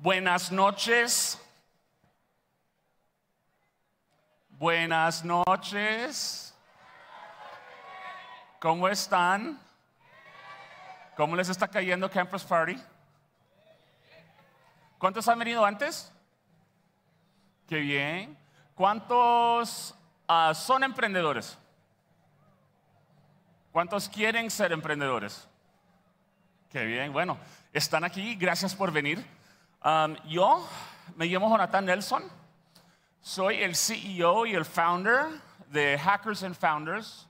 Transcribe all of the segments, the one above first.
Buenas noches. Buenas noches. ¿Cómo están? ¿Cómo les está cayendo Campus Party? ¿Cuántos han venido antes? Qué bien. ¿Cuántos ah, son emprendedores? ¿Cuántos quieren ser emprendedores? Qué bien. Bueno, están aquí. Gracias por venir. Um, yo me llamo Jonathan Nelson, soy el CEO y el founder de Hackers and Founders.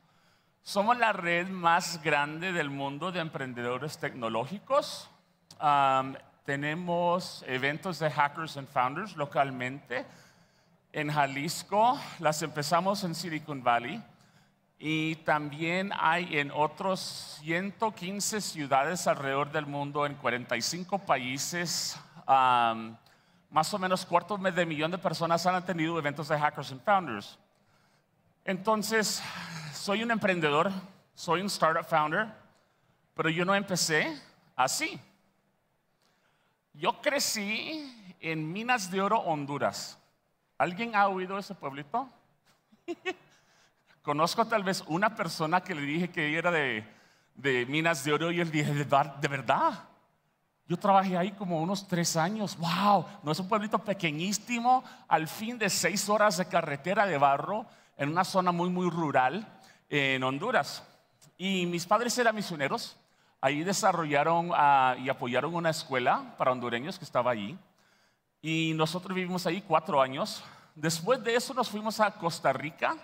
Somos la red más grande del mundo de emprendedores tecnológicos. Um, tenemos eventos de Hackers and Founders localmente en Jalisco, las empezamos en Silicon Valley y también hay en otros 115 ciudades alrededor del mundo, en 45 países más o menos cuarto de millón de personas han tenido eventos de Hackers and Founders. Entonces, soy un emprendedor, soy un startup founder, pero yo no empecé así. Yo crecí en Minas de Oro, Honduras. ¿Alguien ha oído ese pueblito? Conozco tal vez una persona que le dije que era de, Minas de Oro y él dije, ¿de verdad? Yo trabajé ahí como unos tres años. ¡Wow! No es un pueblito pequeñísimo, al fin de seis horas de carretera de barro, en una zona muy, muy rural en Honduras. Y mis padres eran misioneros. Ahí desarrollaron ah, y apoyaron una escuela para hondureños que estaba allí. Y nosotros vivimos ahí cuatro años. Después de eso nos fuimos a Costa Rica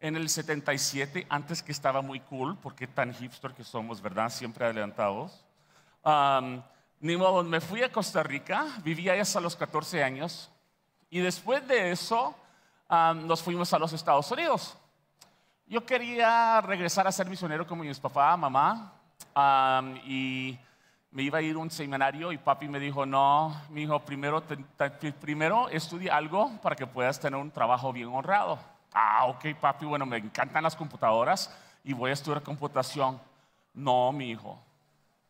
en el 77, antes que estaba muy cool, porque tan hipster que somos, ¿verdad? Siempre adelantados. Ni modo, me fui a Costa Rica, vivía ahí hasta los 14 años y después de eso nos fuimos a los Estados Unidos. Yo quería regresar a ser misionero como mis papá, mamá, y me iba a ir a un seminario y papi me dijo, no, mi hijo, primero, primero estudia algo para que puedas tener un trabajo bien honrado. Ah, ok, papi, bueno, me encantan las computadoras y voy a estudiar computación. No, mi hijo.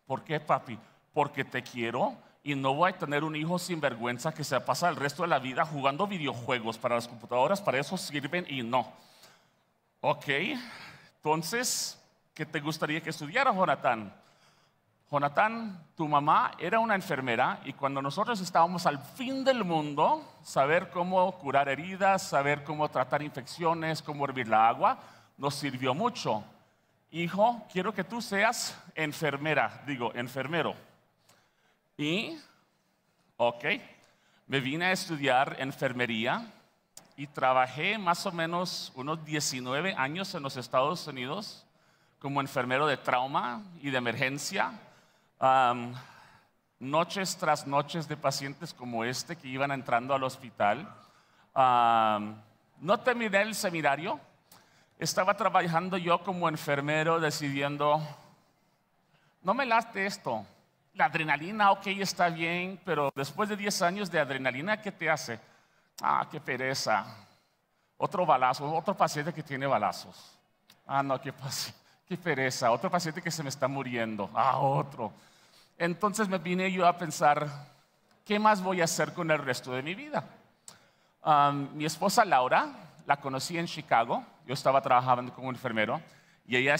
¿Por qué, papi? porque te quiero y no voy a tener un hijo sin vergüenza que se pasa el resto de la vida jugando videojuegos para las computadoras, para eso sirven y no. Ok, entonces, ¿qué te gustaría que estudiara, Jonathan? Jonathan, tu mamá era una enfermera y cuando nosotros estábamos al fin del mundo, saber cómo curar heridas, saber cómo tratar infecciones, cómo hervir la agua, nos sirvió mucho. Hijo, quiero que tú seas enfermera, digo, enfermero. Y, ok, me vine a estudiar enfermería y trabajé más o menos unos 19 años en los Estados Unidos como enfermero de trauma y de emergencia. noches tras noches de pacientes como este que iban entrando al hospital. no terminé el seminario. Estaba trabajando yo como enfermero decidiendo, no me laste esto, la adrenalina, ok, está bien, pero después de 10 años de adrenalina, ¿qué te hace? Ah, qué pereza. Otro balazo, otro paciente que tiene balazos. Ah, no, qué, qué pereza. Otro paciente que se me está muriendo. Ah, otro. Entonces me vine yo a pensar, ¿qué más voy a hacer con el resto de mi vida? mi esposa Laura, la conocí en Chicago. Yo estaba trabajando como enfermero y ella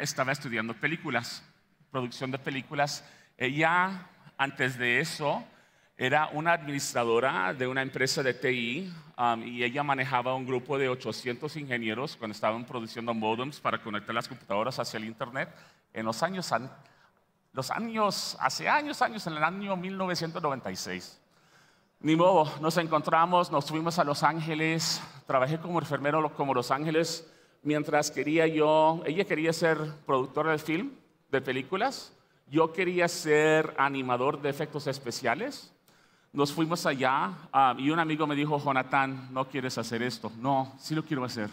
estaba estudiando películas, producción de películas ella, antes de eso, era una administradora de una empresa de TI um, y ella manejaba un grupo de 800 ingenieros cuando estaban produciendo modems para conectar las computadoras hacia el Internet en los años, los años, hace años, años, en el año 1996. Ni modo, nos encontramos, nos fuimos a Los Ángeles, trabajé como enfermero como Los Ángeles, mientras quería yo, ella quería ser productora de film, de películas, yo quería ser animador de efectos especiales. Nos fuimos allá ah, y un amigo me dijo, Jonathan, no quieres hacer esto. No, sí lo quiero hacer.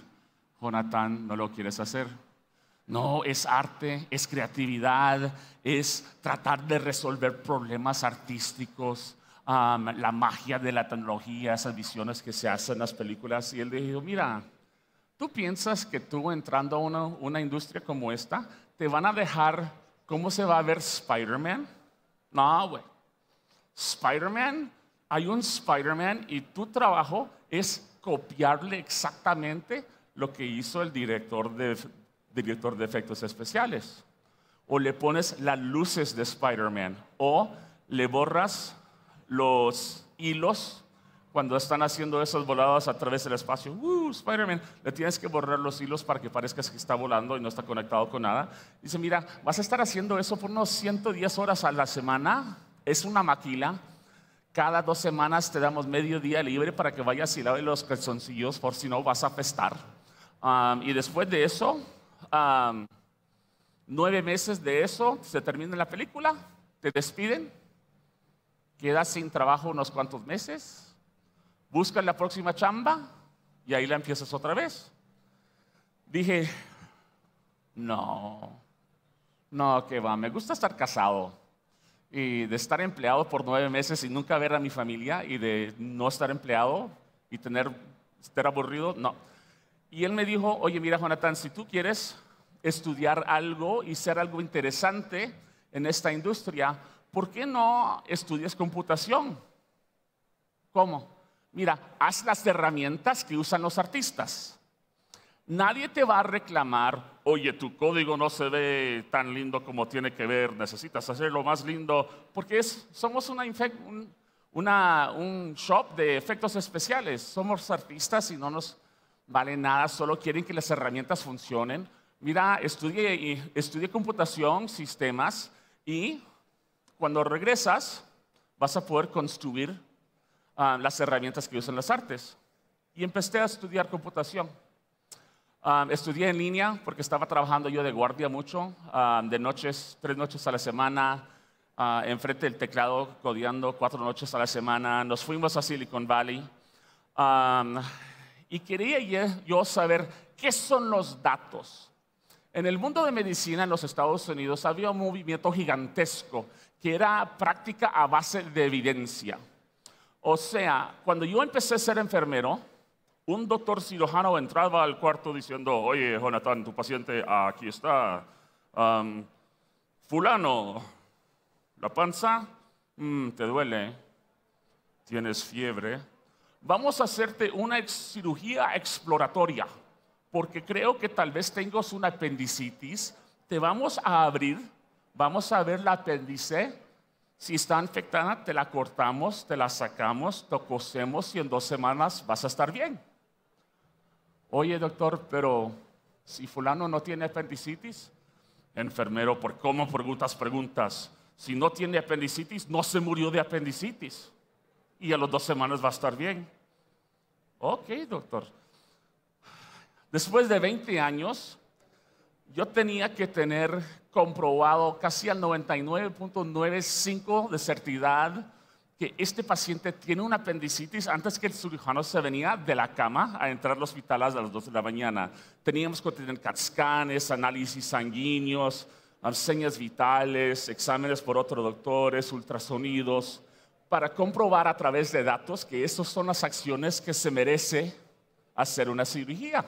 Jonathan, no lo quieres hacer. No, es arte, es creatividad, es tratar de resolver problemas artísticos, ah, la magia de la tecnología, esas visiones que se hacen en las películas. Y él dijo, mira, ¿tú piensas que tú entrando a una industria como esta, te van a dejar ¿Cómo se va a ver Spider-Man? No, güey. Spider-Man, hay un Spider-Man y tu trabajo es copiarle exactamente lo que hizo el director de, director de efectos especiales. O le pones las luces de Spider-Man, o le borras los hilos cuando están haciendo esas voladas a través del espacio, ¡Uh, Spider-Man! Le tienes que borrar los hilos para que parezca que está volando y no está conectado con nada. Dice, mira, vas a estar haciendo eso por unos 110 horas a la semana. Es una maquila. Cada dos semanas te damos medio día libre para que vayas y laves los calzoncillos por si no vas a pestar. y después de eso, nueve meses de eso, se termina la película, te despiden, quedas sin trabajo unos cuantos meses buscas la próxima chamba y ahí la empiezas otra vez. Dije, no, no, que va, me gusta estar casado y de estar empleado por nueve meses y nunca ver a mi familia y de no estar empleado y tener, estar aburrido, no. Y él me dijo, oye, mira, Jonathan, si tú quieres estudiar algo y ser algo interesante en esta industria, ¿por qué no estudias computación? ¿Cómo? mira, haz las herramientas que usan los artistas. Nadie te va a reclamar, oye, tu código no se ve tan lindo como tiene que ver, necesitas hacerlo más lindo, porque somos un, shop de efectos especiales, somos artistas y no nos vale nada, solo quieren que las herramientas funcionen. Mira, estudié, computación, sistemas, y cuando regresas vas a poder construir Ah, las herramientas que usan las artes. Y empecé a estudiar computación. Ah, estudié en línea porque estaba trabajando yo de guardia mucho, ah, de noches, tres noches a la semana, enfrente del teclado, codeando cuatro noches a la semana. Nos fuimos a Silicon Valley. y quería yo saber qué son los datos. En el mundo de medicina en los Estados Unidos había un movimiento gigantesco que era práctica a base de evidencia. O sea, cuando yo empecé a ser enfermero, un doctor cirujano entraba al cuarto diciendo, oye, Jonathan, tu paciente aquí está. fulano, la panza mm, te duele, tienes fiebre. Vamos a hacerte una cirugía exploratoria, porque creo que tal vez tengas una apendicitis. Te vamos a abrir, vamos a ver la apéndice si está infectada, te la cortamos, te la sacamos, te cocemos y en dos semanas vas a estar bien. Oye, doctor, pero si fulano no tiene apendicitis, enfermero, ¿por cómo preguntas preguntas? Si no tiene apendicitis, no se murió de apendicitis. Y a los dos semanas va a estar bien. Ok, doctor. Después de 20 años, yo tenía que tener comprobado casi al 99.95 de certidad que este paciente tiene una apendicitis antes que el cirujano se venía de la cama a entrar al hospital a las 2 de la mañana. Teníamos que tener scans, análisis sanguíneos, señas vitales, exámenes por otros doctores, ultrasonidos, para comprobar a través de datos que esas son las acciones que se merece hacer una cirugía.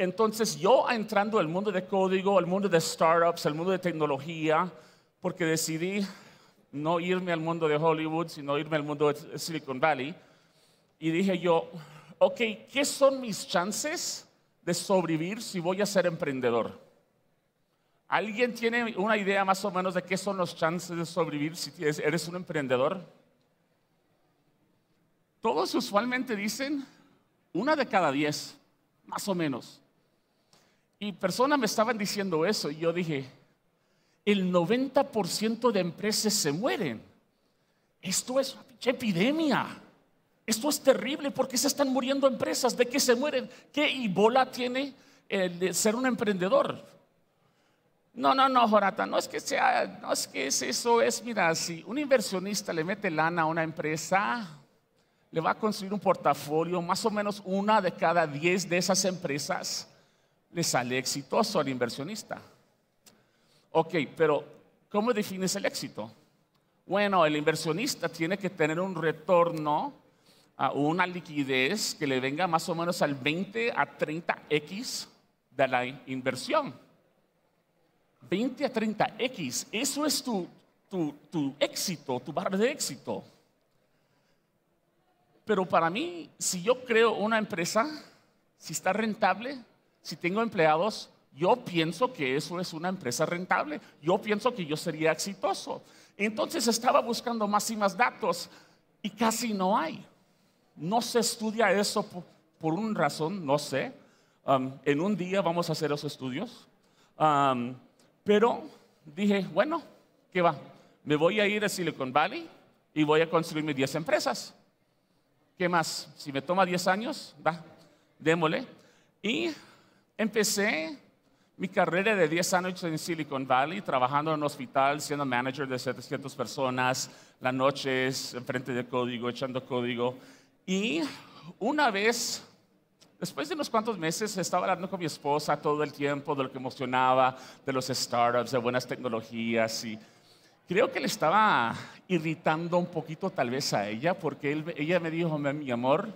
Entonces yo entrando al mundo de código, al mundo de startups, al mundo de tecnología, porque decidí no irme al mundo de Hollywood, sino irme al mundo de Silicon Valley. Y dije yo, ok, ¿qué son mis chances de sobrevivir si voy a ser emprendedor? ¿Alguien tiene una idea más o menos de qué son los chances de sobrevivir si eres un emprendedor? Todos usualmente dicen una de cada diez, más o menos. Y personas me estaban diciendo eso y yo dije, el 90% de empresas se mueren. Esto es una epidemia. Esto es terrible porque se están muriendo empresas. ¿De qué se mueren? ¿Qué ibola tiene el ser un emprendedor? No, no, no, jorata, no es que sea, no es que eso, es, mira, si un inversionista le mete lana a una empresa, le va a construir un portafolio, más o menos una de cada diez de esas empresas le sale exitoso al inversionista. Ok, pero ¿cómo defines el éxito? Bueno, el inversionista tiene que tener un retorno a una liquidez que le venga más o menos al 20 a 30x de la inversión. 20 a 30x, eso es tu, tu éxito, tu barra de éxito. Pero para mí, si yo creo una empresa, si está rentable, si tengo empleados, yo pienso que eso es una empresa rentable. Yo pienso que yo sería exitoso. Entonces estaba buscando más y más datos y casi no hay. No se estudia eso por, por una razón, no sé. Um, en un día vamos a hacer esos estudios. Um, pero dije, bueno, ¿qué va? Me voy a ir a Silicon Valley y voy a construir mis 10 empresas. ¿Qué más? Si me toma 10 años, da, démosle. Y Empecé mi carrera de 10 años en Silicon Valley, trabajando en un hospital, siendo manager de 700 personas, las noches, enfrente de código, echando código. Y una vez, después de unos cuantos meses, estaba hablando con mi esposa todo el tiempo de lo que emocionaba, de los startups, de buenas tecnologías. Y creo que le estaba irritando un poquito tal vez a ella, porque ella me dijo, mi amor,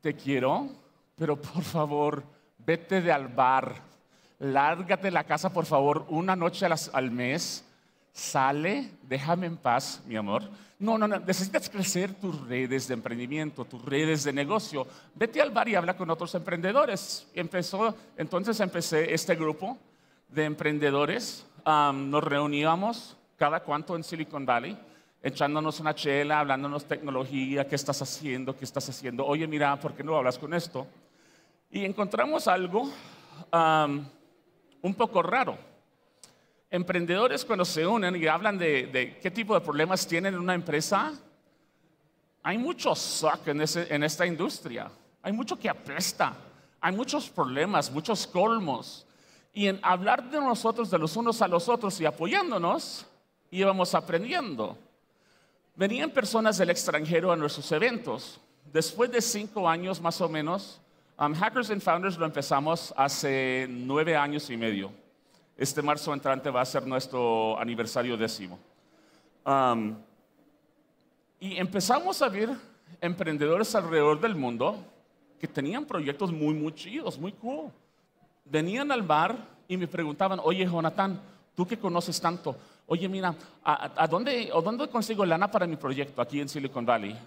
te quiero, pero por favor, vete de al bar, lárgate de la casa, por favor, una noche al mes, sale, déjame en paz, mi amor. No, no, no, necesitas crecer tus redes de emprendimiento, tus redes de negocio. Vete al bar y habla con otros emprendedores. Empezó, entonces empecé este grupo de emprendedores. nos reuníamos cada cuanto en Silicon Valley, echándonos una chela, hablándonos tecnología, qué estás haciendo, qué estás haciendo. Oye, mira, ¿por qué no hablas con esto? Y encontramos algo un poco raro. Emprendedores cuando se unen y hablan de, qué tipo de problemas tienen en una empresa, hay mucho suck en, en esta industria, hay mucho que apesta, hay muchos problemas, muchos colmos. Y en hablar de nosotros, de los unos a los otros y apoyándonos, íbamos aprendiendo. Venían personas del extranjero a nuestros eventos. Después de cinco años más o menos, Um, Hackers and Founders lo empezamos hace nueve años y medio. Este marzo entrante va a ser nuestro aniversario décimo. Um, y empezamos a ver emprendedores alrededor del mundo que tenían proyectos muy, muy chidos, muy cool. Venían al bar y me preguntaban, oye, Jonathan, tú que conoces tanto, oye, mira, ¿a, dónde, o dónde consigo lana para mi proyecto aquí en Silicon Valley?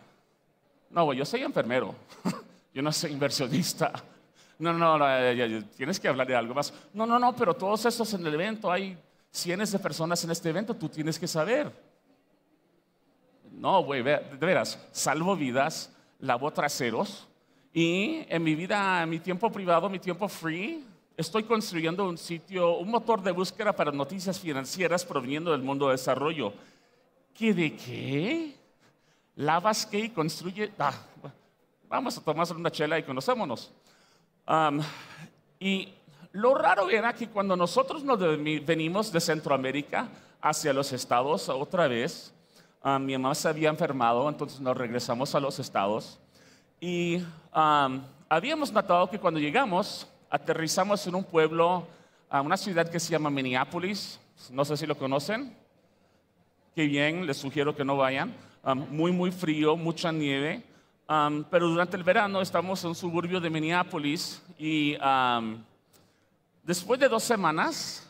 No, yo soy enfermero. Yo no soy inversionista. No, no, no, eh, eh, eh, tienes que hablar de algo más. No, no, no, pero todos estos en el evento, hay cientos de personas en este evento, tú tienes que saber. No, güey, de veras, salvo vidas, lavo traseros y en mi vida, en mi tiempo privado, mi tiempo free, estoy construyendo un sitio, un motor de búsqueda para noticias financieras proveniendo del mundo de desarrollo. ¿Qué de qué? ¿Lavas qué y construye? Ah, vamos a tomar una chela y conocémonos. y lo raro era que cuando nosotros nos venimos de Centroamérica hacia los estados otra vez, mi mamá se había enfermado, entonces nos regresamos a los estados y habíamos notado que cuando llegamos aterrizamos en un pueblo, a una ciudad que se llama Minneapolis, no sé si lo conocen, qué bien, les sugiero que no vayan, muy muy frío, mucha nieve, pero durante el verano estamos en un suburbio de Minneapolis y después de dos semanas,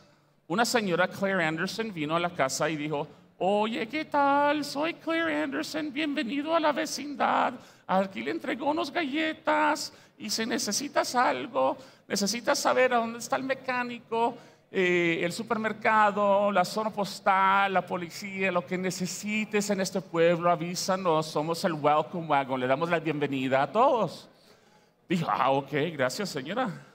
una señora Claire Anderson vino a la casa y dijo, oye, ¿qué tal? Soy Claire Anderson, bienvenido a la vecindad. Aquí le entregó unos galletas y si necesitas algo, necesitas saber a dónde está el mecánico, eh, el supermercado, la zona postal, la policía, lo que necesites en este pueblo, avísanos, somos el Welcome Wagon, le damos la bienvenida a todos. Dijo, ah, ok, gracias señora.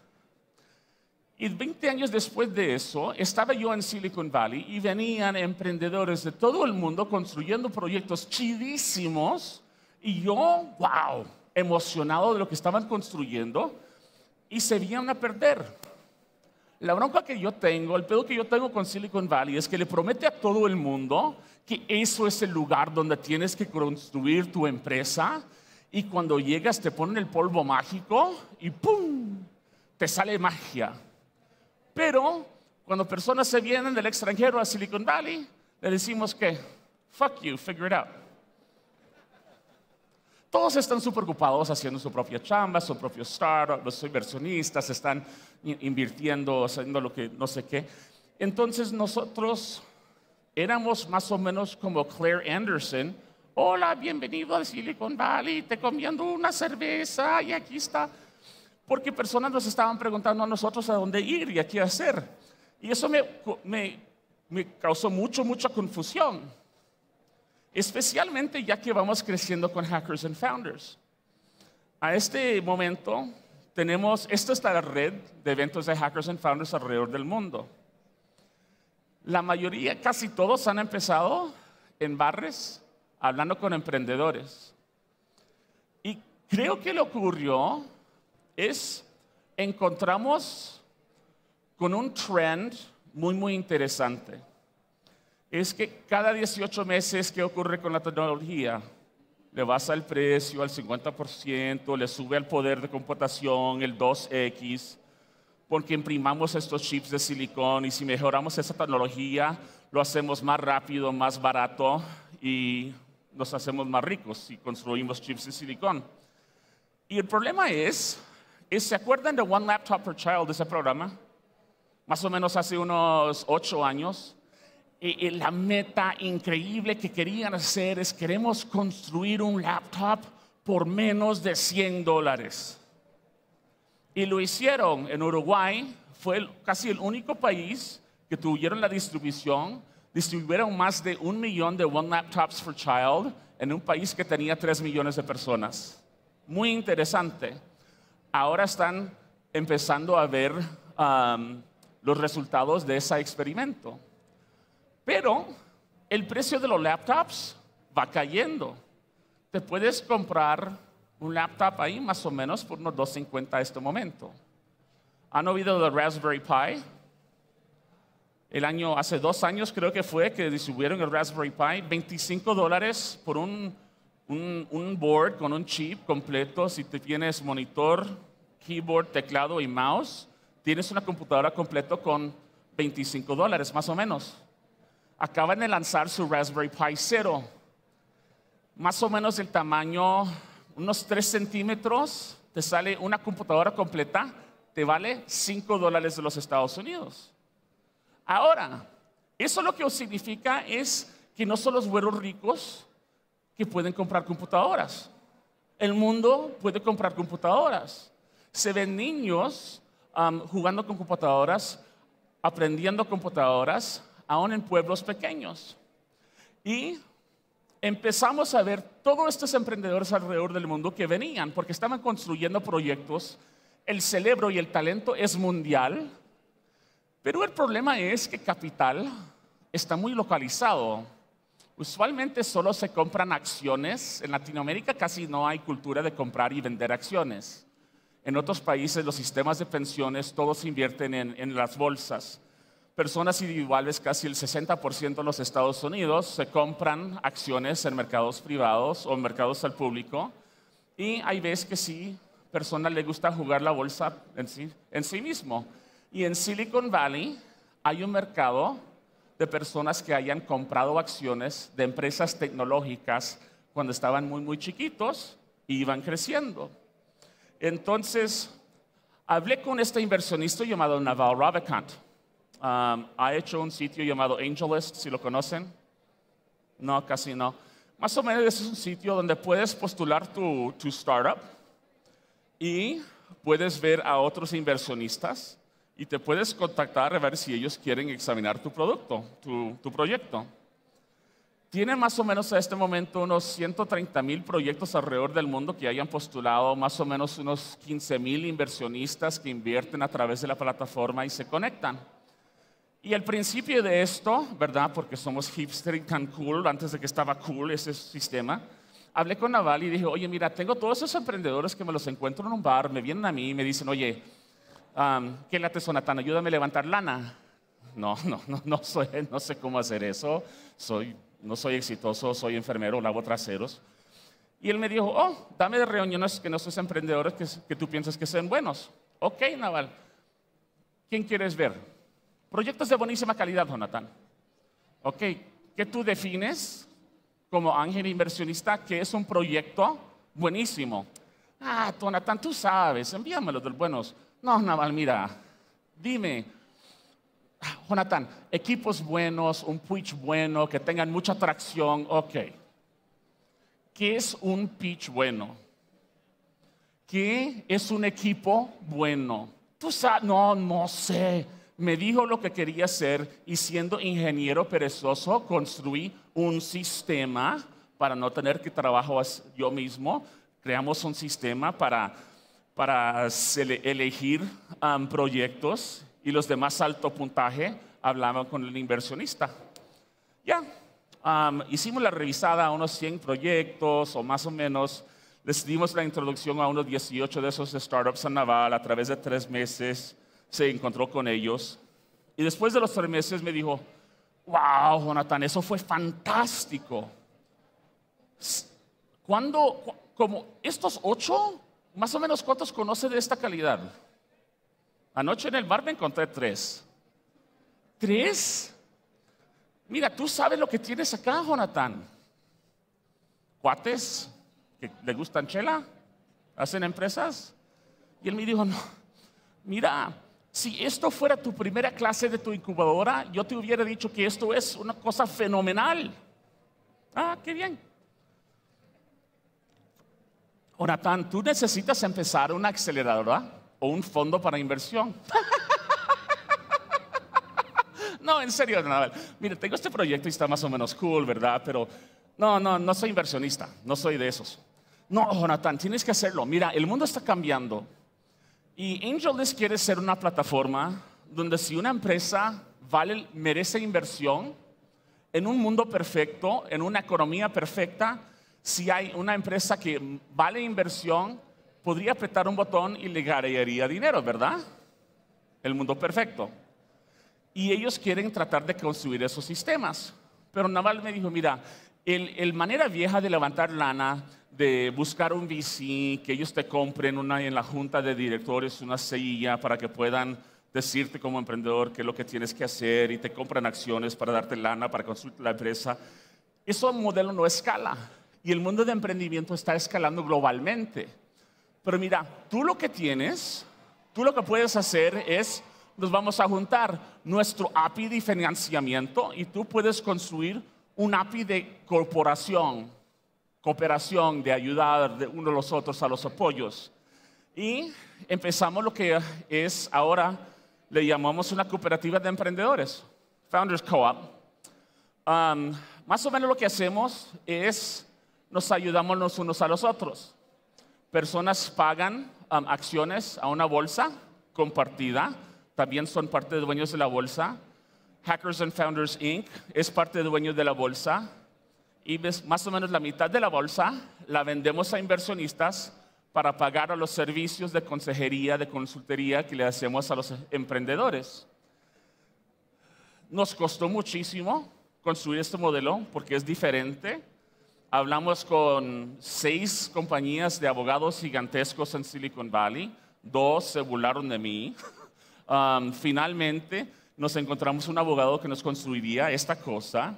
Y 20 años después de eso, estaba yo en Silicon Valley y venían emprendedores de todo el mundo construyendo proyectos chidísimos y yo, wow, emocionado de lo que estaban construyendo y se veían a perder. La bronca que yo tengo, el pedo que yo tengo con Silicon Valley es que le promete a todo el mundo que eso es el lugar donde tienes que construir tu empresa y cuando llegas te ponen el polvo mágico y ¡pum! Te sale magia. Pero cuando personas se vienen del extranjero a Silicon Valley, le decimos que, fuck you, figure it out. Todos están súper ocupados haciendo su propia chamba, su propio startup, los inversionistas están invirtiendo, haciendo lo que no sé qué. Entonces nosotros éramos más o menos como Claire Anderson. Hola, bienvenido al Silicon Valley, te comiendo una cerveza y aquí está. Porque personas nos estaban preguntando a nosotros a dónde ir y a qué hacer. Y eso me, me causó mucho, mucha confusión especialmente ya que vamos creciendo con Hackers and Founders. A este momento tenemos, esta es la red de eventos de Hackers and Founders alrededor del mundo. La mayoría, casi todos han empezado en barres, hablando con emprendedores. Y creo que lo ocurrió es, encontramos con un trend muy, muy interesante es que cada 18 meses, ¿qué ocurre con la tecnología? Le baja el precio al 50%, le sube el poder de computación, el 2X, porque imprimamos estos chips de silicón y si mejoramos esa tecnología, lo hacemos más rápido, más barato y nos hacemos más ricos si construimos chips de silicón. Y el problema es, ¿se acuerdan de One Laptop per Child, ese programa? Más o menos hace unos ocho años la meta increíble que querían hacer es queremos construir un laptop por menos de 100 dólares. Y lo hicieron en Uruguay, fue casi el único país que tuvieron la distribución, distribuyeron más de un millón de One Laptops for Child en un país que tenía 3 millones de personas. Muy interesante. Ahora están empezando a ver um, los resultados de ese experimento. Pero el precio de los laptops va cayendo. Te puedes comprar un laptop ahí más o menos por unos 250 a este momento. ¿Han oído de Raspberry Pi? El año, hace dos años creo que fue que distribuyeron el Raspberry Pi, 25 dólares por un, board con un chip completo. Si te tienes monitor, keyboard, teclado y mouse, tienes una computadora completo con 25 dólares más o menos acaban de lanzar su Raspberry Pi Zero. Más o menos el tamaño, unos 3 centímetros, te sale una computadora completa, te vale 5 dólares de los Estados Unidos. Ahora, eso lo que significa es que no son los güeros ricos que pueden comprar computadoras. El mundo puede comprar computadoras. Se ven niños um, jugando con computadoras, aprendiendo computadoras, aún en pueblos pequeños. Y empezamos a ver todos estos emprendedores alrededor del mundo que venían, porque estaban construyendo proyectos. El cerebro y el talento es mundial, pero el problema es que capital está muy localizado. Usualmente solo se compran acciones. En Latinoamérica casi no hay cultura de comprar y vender acciones. En otros países los sistemas de pensiones todos invierten en, en las bolsas personas individuales, casi el 60% en los Estados Unidos, se compran acciones en mercados privados o en mercados al público. Y hay veces que sí, personas le gusta jugar la bolsa en sí, en sí mismo. Y en Silicon Valley hay un mercado de personas que hayan comprado acciones de empresas tecnológicas cuando estaban muy, muy chiquitos y iban creciendo. Entonces, hablé con este inversionista llamado Naval Ravikant ha hecho un sitio llamado AngelList, si lo conocen. No, casi no. Más o menos es un sitio donde puedes postular tu, startup y puedes ver a otros inversionistas y te puedes contactar a ver si ellos quieren examinar tu producto, tu, proyecto. Tiene más o menos a este momento unos 130 mil proyectos alrededor del mundo que hayan postulado, más o menos unos 15 mil inversionistas que invierten a través de la plataforma y se conectan. Y al principio de esto, ¿verdad? Porque somos hipster y tan cool, antes de que estaba cool ese sistema. Hablé con Naval y dije, oye, mira, tengo todos esos emprendedores que me los encuentro en un bar, me vienen a mí y me dicen, oye, ¿qué late tan? Ayúdame a levantar lana. No, no, no, no, soy, no sé cómo hacer eso. Soy, no soy exitoso, soy enfermero, lavo traseros. Y él me dijo, oh, dame de reuniones que no emprendedores que, que tú piensas que sean buenos. Ok, Naval, ¿quién quieres ver? Proyectos de buenísima calidad, Jonathan. Ok, ¿qué tú defines como ángel inversionista que es un proyecto buenísimo. Ah, Jonathan, tú sabes, envíamelo de los buenos. No, Naval, mira, dime, ah, Jonathan, equipos buenos, un pitch bueno, que tengan mucha tracción, ok. ¿Qué es un pitch bueno? ¿Qué es un equipo bueno? Tú sabes, no, no sé me dijo lo que quería hacer y siendo ingeniero perezoso construí un sistema para no tener que trabajar yo mismo. Creamos un sistema para, para elegir proyectos y los de más alto puntaje hablaban con el inversionista. Ya, hicimos la revisada a unos 100 proyectos o más o menos. Les dimos la introducción a unos 18 de esos startups a Naval a través de tres meses se encontró con ellos y después de los tres meses me dijo, wow, Jonathan, eso fue fantástico. Cuando, como estos ocho, más o menos cuántos conoce de esta calidad? Anoche en el bar me encontré tres. ¿Tres? Mira, tú sabes lo que tienes acá, Jonathan. Cuates que le gustan chela, hacen empresas. Y él me dijo, no, mira, si esto fuera tu primera clase de tu incubadora, yo te hubiera dicho que esto es una cosa fenomenal. Ah, qué bien. Jonathan, tú necesitas empezar una aceleradora ¿ah? o un fondo para inversión. no, en serio, nada. Mire, tengo este proyecto y está más o menos cool, ¿verdad? Pero no, no, no soy inversionista, no soy de esos. No, Jonathan, tienes que hacerlo. Mira, el mundo está cambiando y AngelList quiere ser una plataforma donde si una empresa vale, merece inversión, en un mundo perfecto, en una economía perfecta, si hay una empresa que vale inversión, podría apretar un botón y le ganaría dinero, ¿verdad? El mundo perfecto. Y ellos quieren tratar de construir esos sistemas. Pero Naval me dijo, mira, el, manera vieja de levantar lana, de buscar un bici, que ellos te compren una en la junta de directores, una silla para que puedan decirte como emprendedor qué es lo que tienes que hacer y te compran acciones para darte lana, para construir la empresa. Eso modelo no escala y el mundo de emprendimiento está escalando globalmente. Pero mira, tú lo que tienes, tú lo que puedes hacer es, nos vamos a juntar nuestro API de financiamiento y tú puedes construir un API de corporación, cooperación, de ayudar de uno a los otros a los apoyos. Y empezamos lo que es ahora, le llamamos una cooperativa de emprendedores, Founders Co-op. Um, más o menos lo que hacemos es nos ayudamos los unos a los otros. Personas pagan um, acciones a una bolsa compartida, también son parte de dueños de la bolsa Hackers and Founders Inc. es parte de dueños de la bolsa y más o menos la mitad de la bolsa la vendemos a inversionistas para pagar a los servicios de consejería, de consultoría que le hacemos a los emprendedores. Nos costó muchísimo construir este modelo porque es diferente. Hablamos con seis compañías de abogados gigantescos en Silicon Valley, dos se burlaron de mí. Um, finalmente, nos encontramos un abogado que nos construiría esta cosa.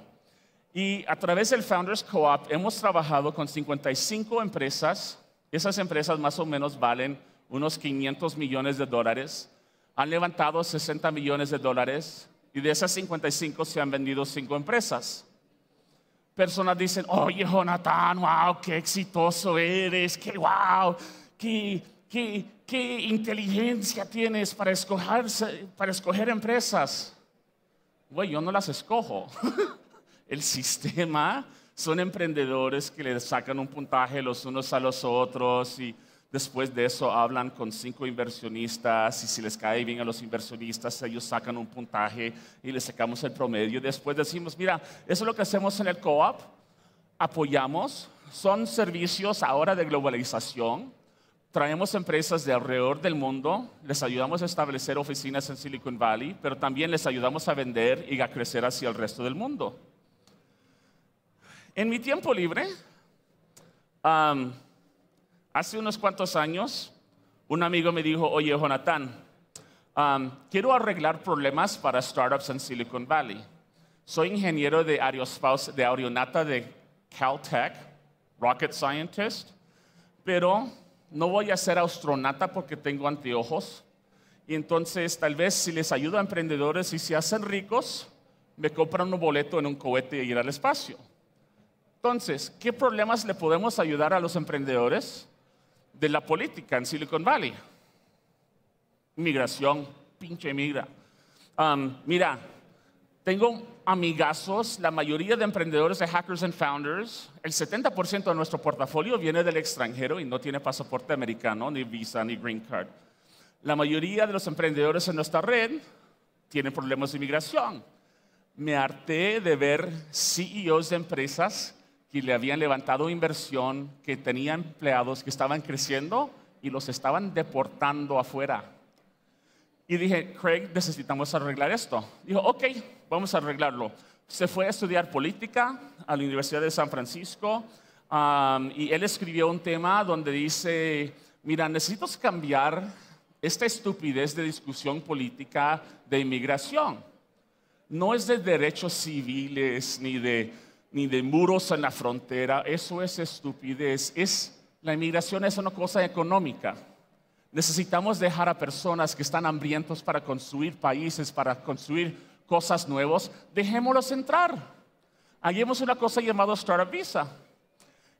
Y a través del Founders Co-op hemos trabajado con 55 empresas. Esas empresas más o menos valen unos 500 millones de dólares. Han levantado 60 millones de dólares y de esas 55 se han vendido 5 empresas. Personas dicen, oye Jonathan, wow, qué exitoso eres, qué wow, qué, qué, ¿Qué inteligencia tienes para, para escoger empresas? Güey, yo no las escojo. El sistema son emprendedores que le sacan un puntaje los unos a los otros y después de eso hablan con cinco inversionistas y si les cae bien a los inversionistas, ellos sacan un puntaje y le sacamos el promedio. Después decimos, mira, eso es lo que hacemos en el co-op, apoyamos, son servicios ahora de globalización, Traemos empresas de alrededor del mundo, les ayudamos a establecer oficinas en Silicon Valley, pero también les ayudamos a vender y a crecer hacia el resto del mundo. En mi tiempo libre, hace unos cuantos años, un amigo me dijo, oye, Jonathan, quiero arreglar problemas para startups en Silicon Valley. Soy ingeniero de, aerospace, de aeronata de Caltech, rocket scientist, pero no voy a ser astronauta porque tengo anteojos. Y entonces tal vez si les ayudo a emprendedores y se hacen ricos, me compran un boleto en un cohete y ir al espacio. Entonces, ¿qué problemas le podemos ayudar a los emprendedores de la política en Silicon Valley? Migración, pinche migra. mira, tengo amigazos, la mayoría de emprendedores de Hackers and Founders, el 70% de nuestro portafolio viene del extranjero y no tiene pasaporte americano, ni visa, ni green card. La mayoría de los emprendedores en nuestra red tienen problemas de inmigración. Me harté de ver CEOs de empresas que le habían levantado inversión, que tenían empleados que estaban creciendo y los estaban deportando afuera y dije, Craig, necesitamos arreglar esto. Dijo, ok, vamos a arreglarlo. Se fue a estudiar política a la Universidad de San Francisco y él escribió un tema donde dice, mira, necesito cambiar esta estupidez de discusión política de inmigración. No es de derechos civiles ni de, ni de muros en la frontera, eso es estupidez. Es, la inmigración es una cosa económica. Necesitamos dejar a personas que están hambrientos para construir países, para construir cosas nuevas. Dejémoslos entrar. Hagamos una cosa llamada Startup Visa.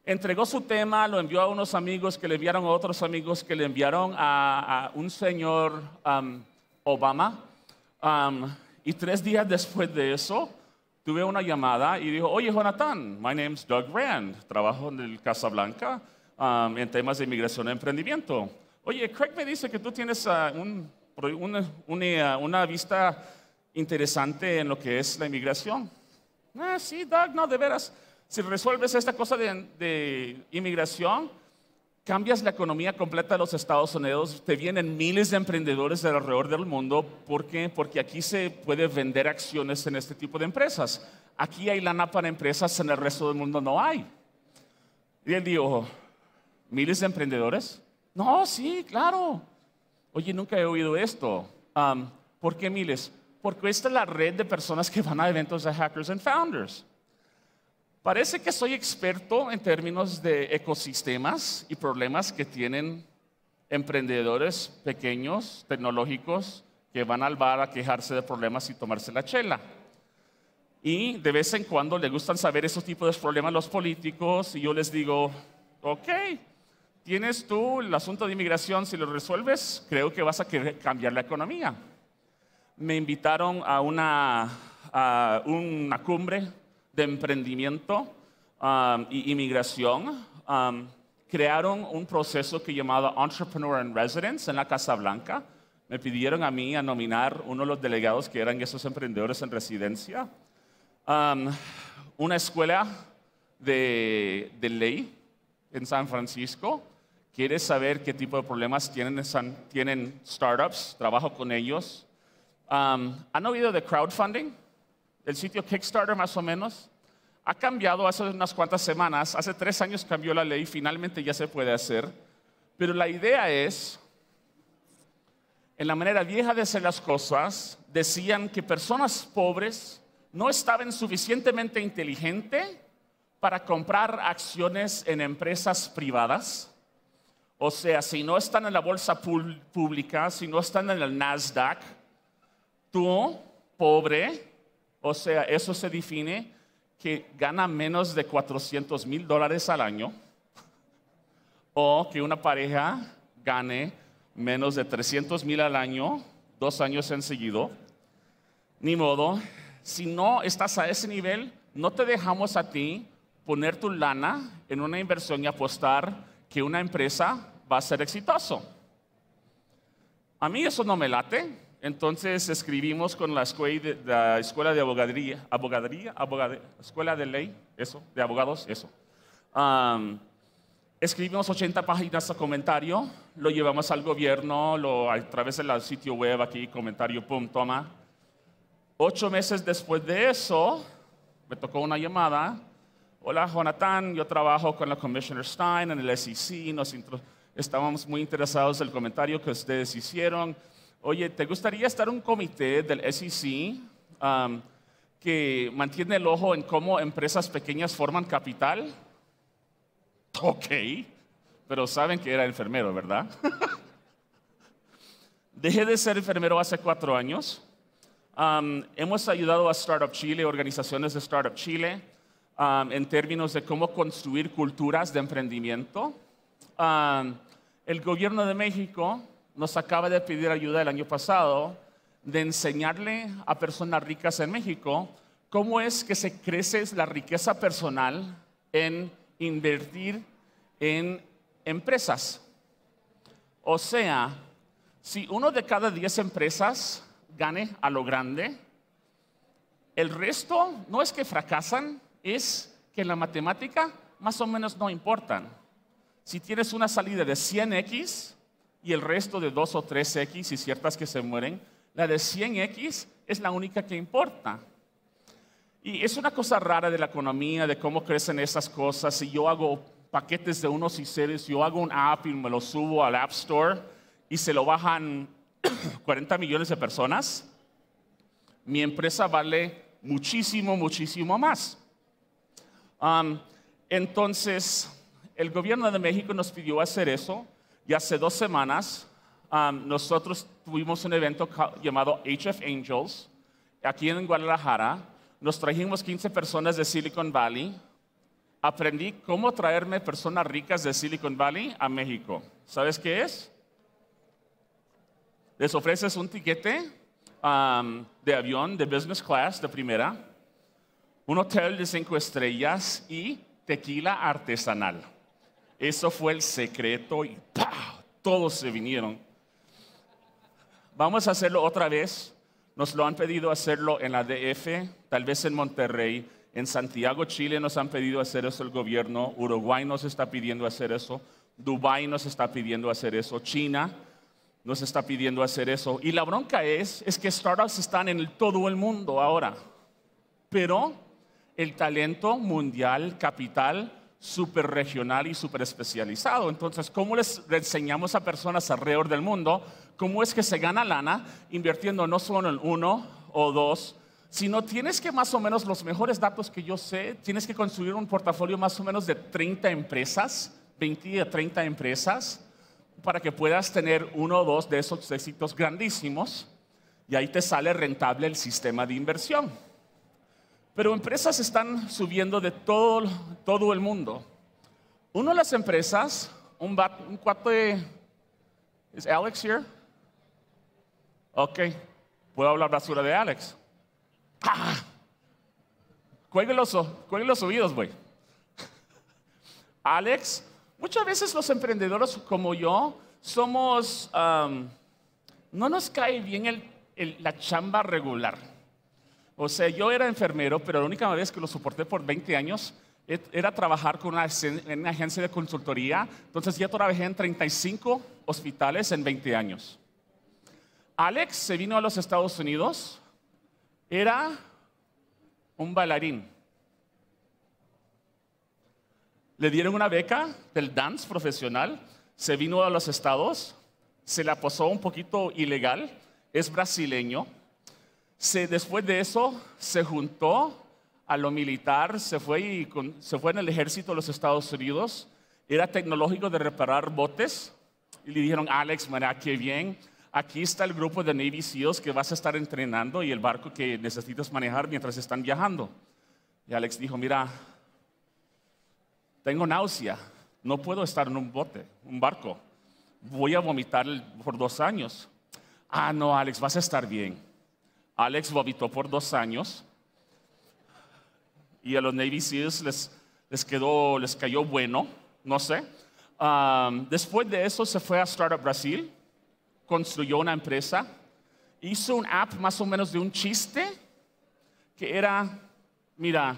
Entregó su tema, lo envió a unos amigos que le enviaron a otros amigos que le enviaron a, un señor um, Obama. Um, y tres días después de eso, tuve una llamada y dijo, oye Jonathan, my name's Doug Rand, trabajo en el Casa Blanca um, en temas de inmigración y e emprendimiento. Oye, Craig me dice que tú tienes ah, eh, una, vista interesante en lo que es la inmigración. Ah, sí, Doug, no, de veras. Si resuelves esta cosa de, inmigración, cambias la economía completa de los Estados Unidos, te vienen miles de emprendedores de alrededor del mundo. ¿Por qué? Porque aquí se puede vender acciones en este tipo de empresas. Aquí hay lana para empresas, en el resto del mundo no hay. Y él dijo, miles de emprendedores, no, sí, claro. Oye, nunca he oído esto. Um, ¿Por qué miles? Porque esta es la red de personas que van a eventos de hackers and founders. Parece que soy experto en términos de ecosistemas y problemas que tienen emprendedores pequeños, tecnológicos, que van al bar a quejarse de problemas y tomarse la chela. Y de vez en cuando le gustan saber esos tipos de problemas a los políticos y yo les digo, ok, Tienes tú el asunto de inmigración, si lo resuelves, creo que vas a querer cambiar la economía. Me invitaron a una, cumbre de emprendimiento e y inmigración. Um, crearon un proceso que llamaba Entrepreneur in Residence en la Casa Blanca. Me pidieron a mí a nominar uno de los delegados que eran esos emprendedores en residencia. Um, una escuela de ley en San Francisco ¿Quieres saber qué tipo de problemas tienen, startups? Trabajo con ellos. Um, ¿Han oído de crowdfunding? El sitio Kickstarter más o menos. Ha cambiado hace unas cuantas semanas, hace tres años cambió la ley, finalmente ya se puede hacer. Pero la idea es, en la manera vieja de hacer las cosas, decían que personas pobres no estaban suficientemente inteligentes para comprar acciones en empresas privadas o sea, si no están en la bolsa pública, si no están en el Nasdaq, tú, pobre, o sea, eso se define que gana menos de 400 mil dólares al año o que una pareja gane menos de 300 mil al año, dos años en seguido. Ni modo, si no estás a ese nivel, no te dejamos a ti poner tu lana en una inversión y apostar que una empresa va a ser exitoso. A mí eso no me late, entonces escribimos con la escuela de, la escuela de escuela de ley, eso, de abogados, eso. escribimos 80 páginas de comentario, lo llevamos al gobierno, lo, a través del sitio web aquí, comentario, pum, toma. Ocho meses después de eso, me tocó una llamada hola Jonathan, yo trabajo con la Commissioner Stein en el SEC, nos estábamos muy interesados en el comentario que ustedes hicieron. Oye, ¿te gustaría estar en un comité del SEC um, que mantiene el ojo en cómo empresas pequeñas forman capital? Ok, pero saben que era enfermero, ¿verdad? Dejé de ser enfermero hace cuatro años. Um, hemos ayudado a Startup Chile, organizaciones de Startup Chile. Um, en términos de cómo construir culturas de emprendimiento. Um, el gobierno de México nos acaba de pedir ayuda el año pasado de enseñarle a personas ricas en México cómo es que se crece la riqueza personal en invertir en empresas. O sea, si uno de cada diez empresas gane a lo grande, el resto no es que fracasan, es que en la matemática más o menos no importan. Si tienes una salida de 100x y el resto de 2 o 3x y ciertas que se mueren, la de 100x es la única que importa. Y es una cosa rara de la economía, de cómo crecen esas cosas. Si yo hago paquetes de unos y ceros, yo hago un app y me lo subo al App Store y se lo bajan 40 millones de personas, mi empresa vale muchísimo, muchísimo más entonces, el gobierno de México nos pidió hacer eso y hace dos semanas nosotros tuvimos un evento llamado HF Angels aquí en Guadalajara. Nos trajimos 15 personas de Silicon Valley. Aprendí cómo traerme personas ricas de Silicon Valley a México. ¿Sabes qué es? Les ofreces un tiquete de avión de business class de primera un hotel de cinco estrellas y tequila artesanal. Eso fue el secreto y ¡pah! todos se vinieron. Vamos a hacerlo otra vez. Nos lo han pedido hacerlo en la DF, tal vez en Monterrey, en Santiago, Chile nos han pedido hacer eso el gobierno, Uruguay nos está pidiendo hacer eso, Dubái nos está pidiendo hacer eso, China nos está pidiendo hacer eso. Y la bronca es, es que startups están en todo el mundo ahora, pero el talento mundial, capital, regional y especializado. Entonces, ¿cómo les enseñamos a personas alrededor del mundo cómo es que se gana lana invirtiendo no solo en uno o dos, sino tienes que más o menos los mejores datos que yo sé, tienes que construir un portafolio más o menos de 30 empresas, 20 a 30 empresas, para que puedas tener uno o dos de esos éxitos grandísimos y ahí te sale rentable el sistema de inversión. Pero empresas están subiendo de todo, todo el mundo. Uno de las empresas, un, bat, un cuate, ¿es Alex here? Ok, puedo hablar basura de Alex. ¡Ah! los, oídos, güey. Alex, muchas veces los emprendedores como yo somos, um, no nos cae bien la chamba regular. O sea, yo era enfermero, pero la única vez que lo soporté por 20 años era trabajar con una, en una agencia de consultoría. Entonces ya trabajé en 35 hospitales en 20 años. Alex se vino a los Estados Unidos, era un bailarín. Le dieron una beca del dance profesional, se vino a los estados, se la posó un poquito ilegal, es brasileño, después de eso se juntó a lo militar, se fue, y se fue en el ejército de los Estados Unidos, era tecnológico de reparar botes y le dijeron, Alex, mira, qué bien, aquí está el grupo de Navy SEALs que vas a estar entrenando y el barco que necesitas manejar mientras están viajando. Y Alex dijo, mira, tengo náusea, no puedo estar en un bote, un barco, voy a vomitar por dos años. Ah, no, Alex, vas a estar bien Alex lo por dos años y a los Navy Seals les, les, quedó, les cayó bueno, no sé. Um, después de eso se fue a Startup Brasil, construyó una empresa, hizo un app más o menos de un chiste que era, mira,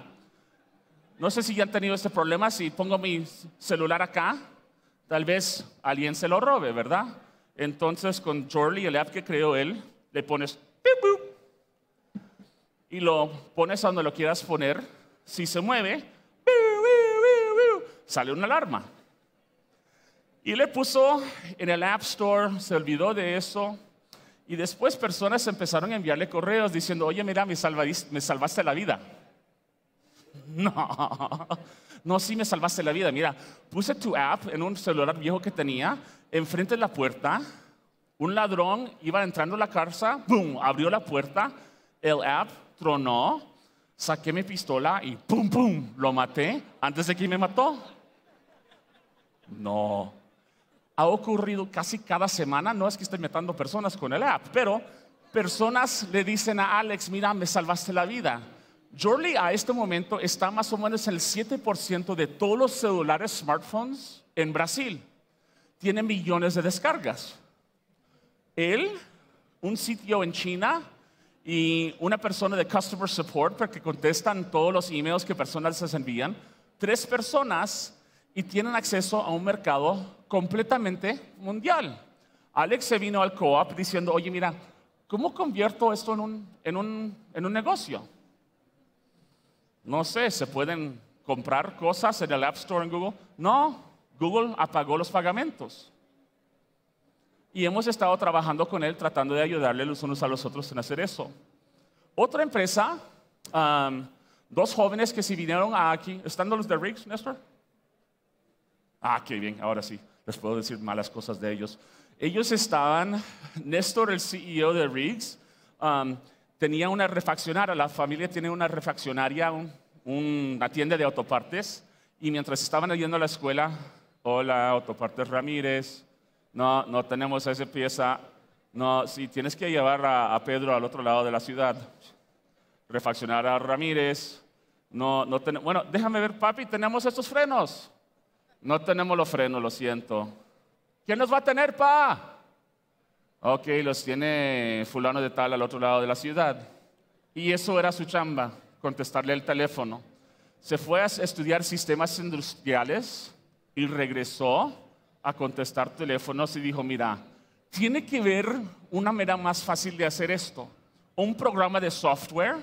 no sé si ya han tenido este problema, si pongo mi celular acá, tal vez alguien se lo robe, ¿verdad? Entonces con Jorley, el app que creó él, le pones, y lo pones a donde lo quieras poner, si se mueve, sale una alarma. Y le puso en el App Store, se olvidó de eso. Y después personas empezaron a enviarle correos diciendo, oye, mira, me, salvaste la vida. No, no, sí me salvaste la vida. Mira, puse tu app en un celular viejo que tenía, enfrente de la puerta, un ladrón iba entrando a la casa, boom, abrió la puerta, el app no, saqué mi pistola y ¡pum, pum! Lo maté antes de que me mató. No. Ha ocurrido casi cada semana, no es que esté matando personas con el app, pero personas le dicen a Alex, mira, me salvaste la vida. Jorley a este momento está más o menos en el 7% de todos los celulares smartphones en Brasil. Tiene millones de descargas. Él, un sitio en China, y una persona de Customer Support, porque contestan todos los emails que personas les envían, tres personas y tienen acceso a un mercado completamente mundial. Alex se vino al co-op diciendo, oye, mira, ¿cómo convierto esto en un, en un negocio? No sé, ¿se pueden comprar cosas en el App Store en Google? No, Google apagó los pagamentos. Y hemos estado trabajando con él, tratando de ayudarle los unos a los otros en hacer eso. Otra empresa, dos jóvenes que se vinieron aquí, ¿están los de Riggs, Néstor? Ah, qué bien, ahora sí, les puedo decir malas cosas de ellos. Ellos estaban, Néstor, el CEO de Riggs, tenía una refaccionaria, la familia tiene una refaccionaria, una tienda de autopartes, y mientras estaban yendo a la escuela, hola, autopartes Ramírez, no, no tenemos esa pieza, no, si tienes que llevar a, Pedro al otro lado de la ciudad, refaccionar a Ramírez, no, no tenemos. bueno, déjame ver, papi, tenemos estos frenos. No tenemos los frenos, lo siento. ¿Quién los va a tener, pa? Ok, los tiene fulano de tal al otro lado de la ciudad. Y eso era su chamba, contestarle el teléfono. Se fue a estudiar sistemas industriales y regresó a contestar teléfonos y dijo, mira, tiene que ver una manera más fácil de hacer esto, un programa de software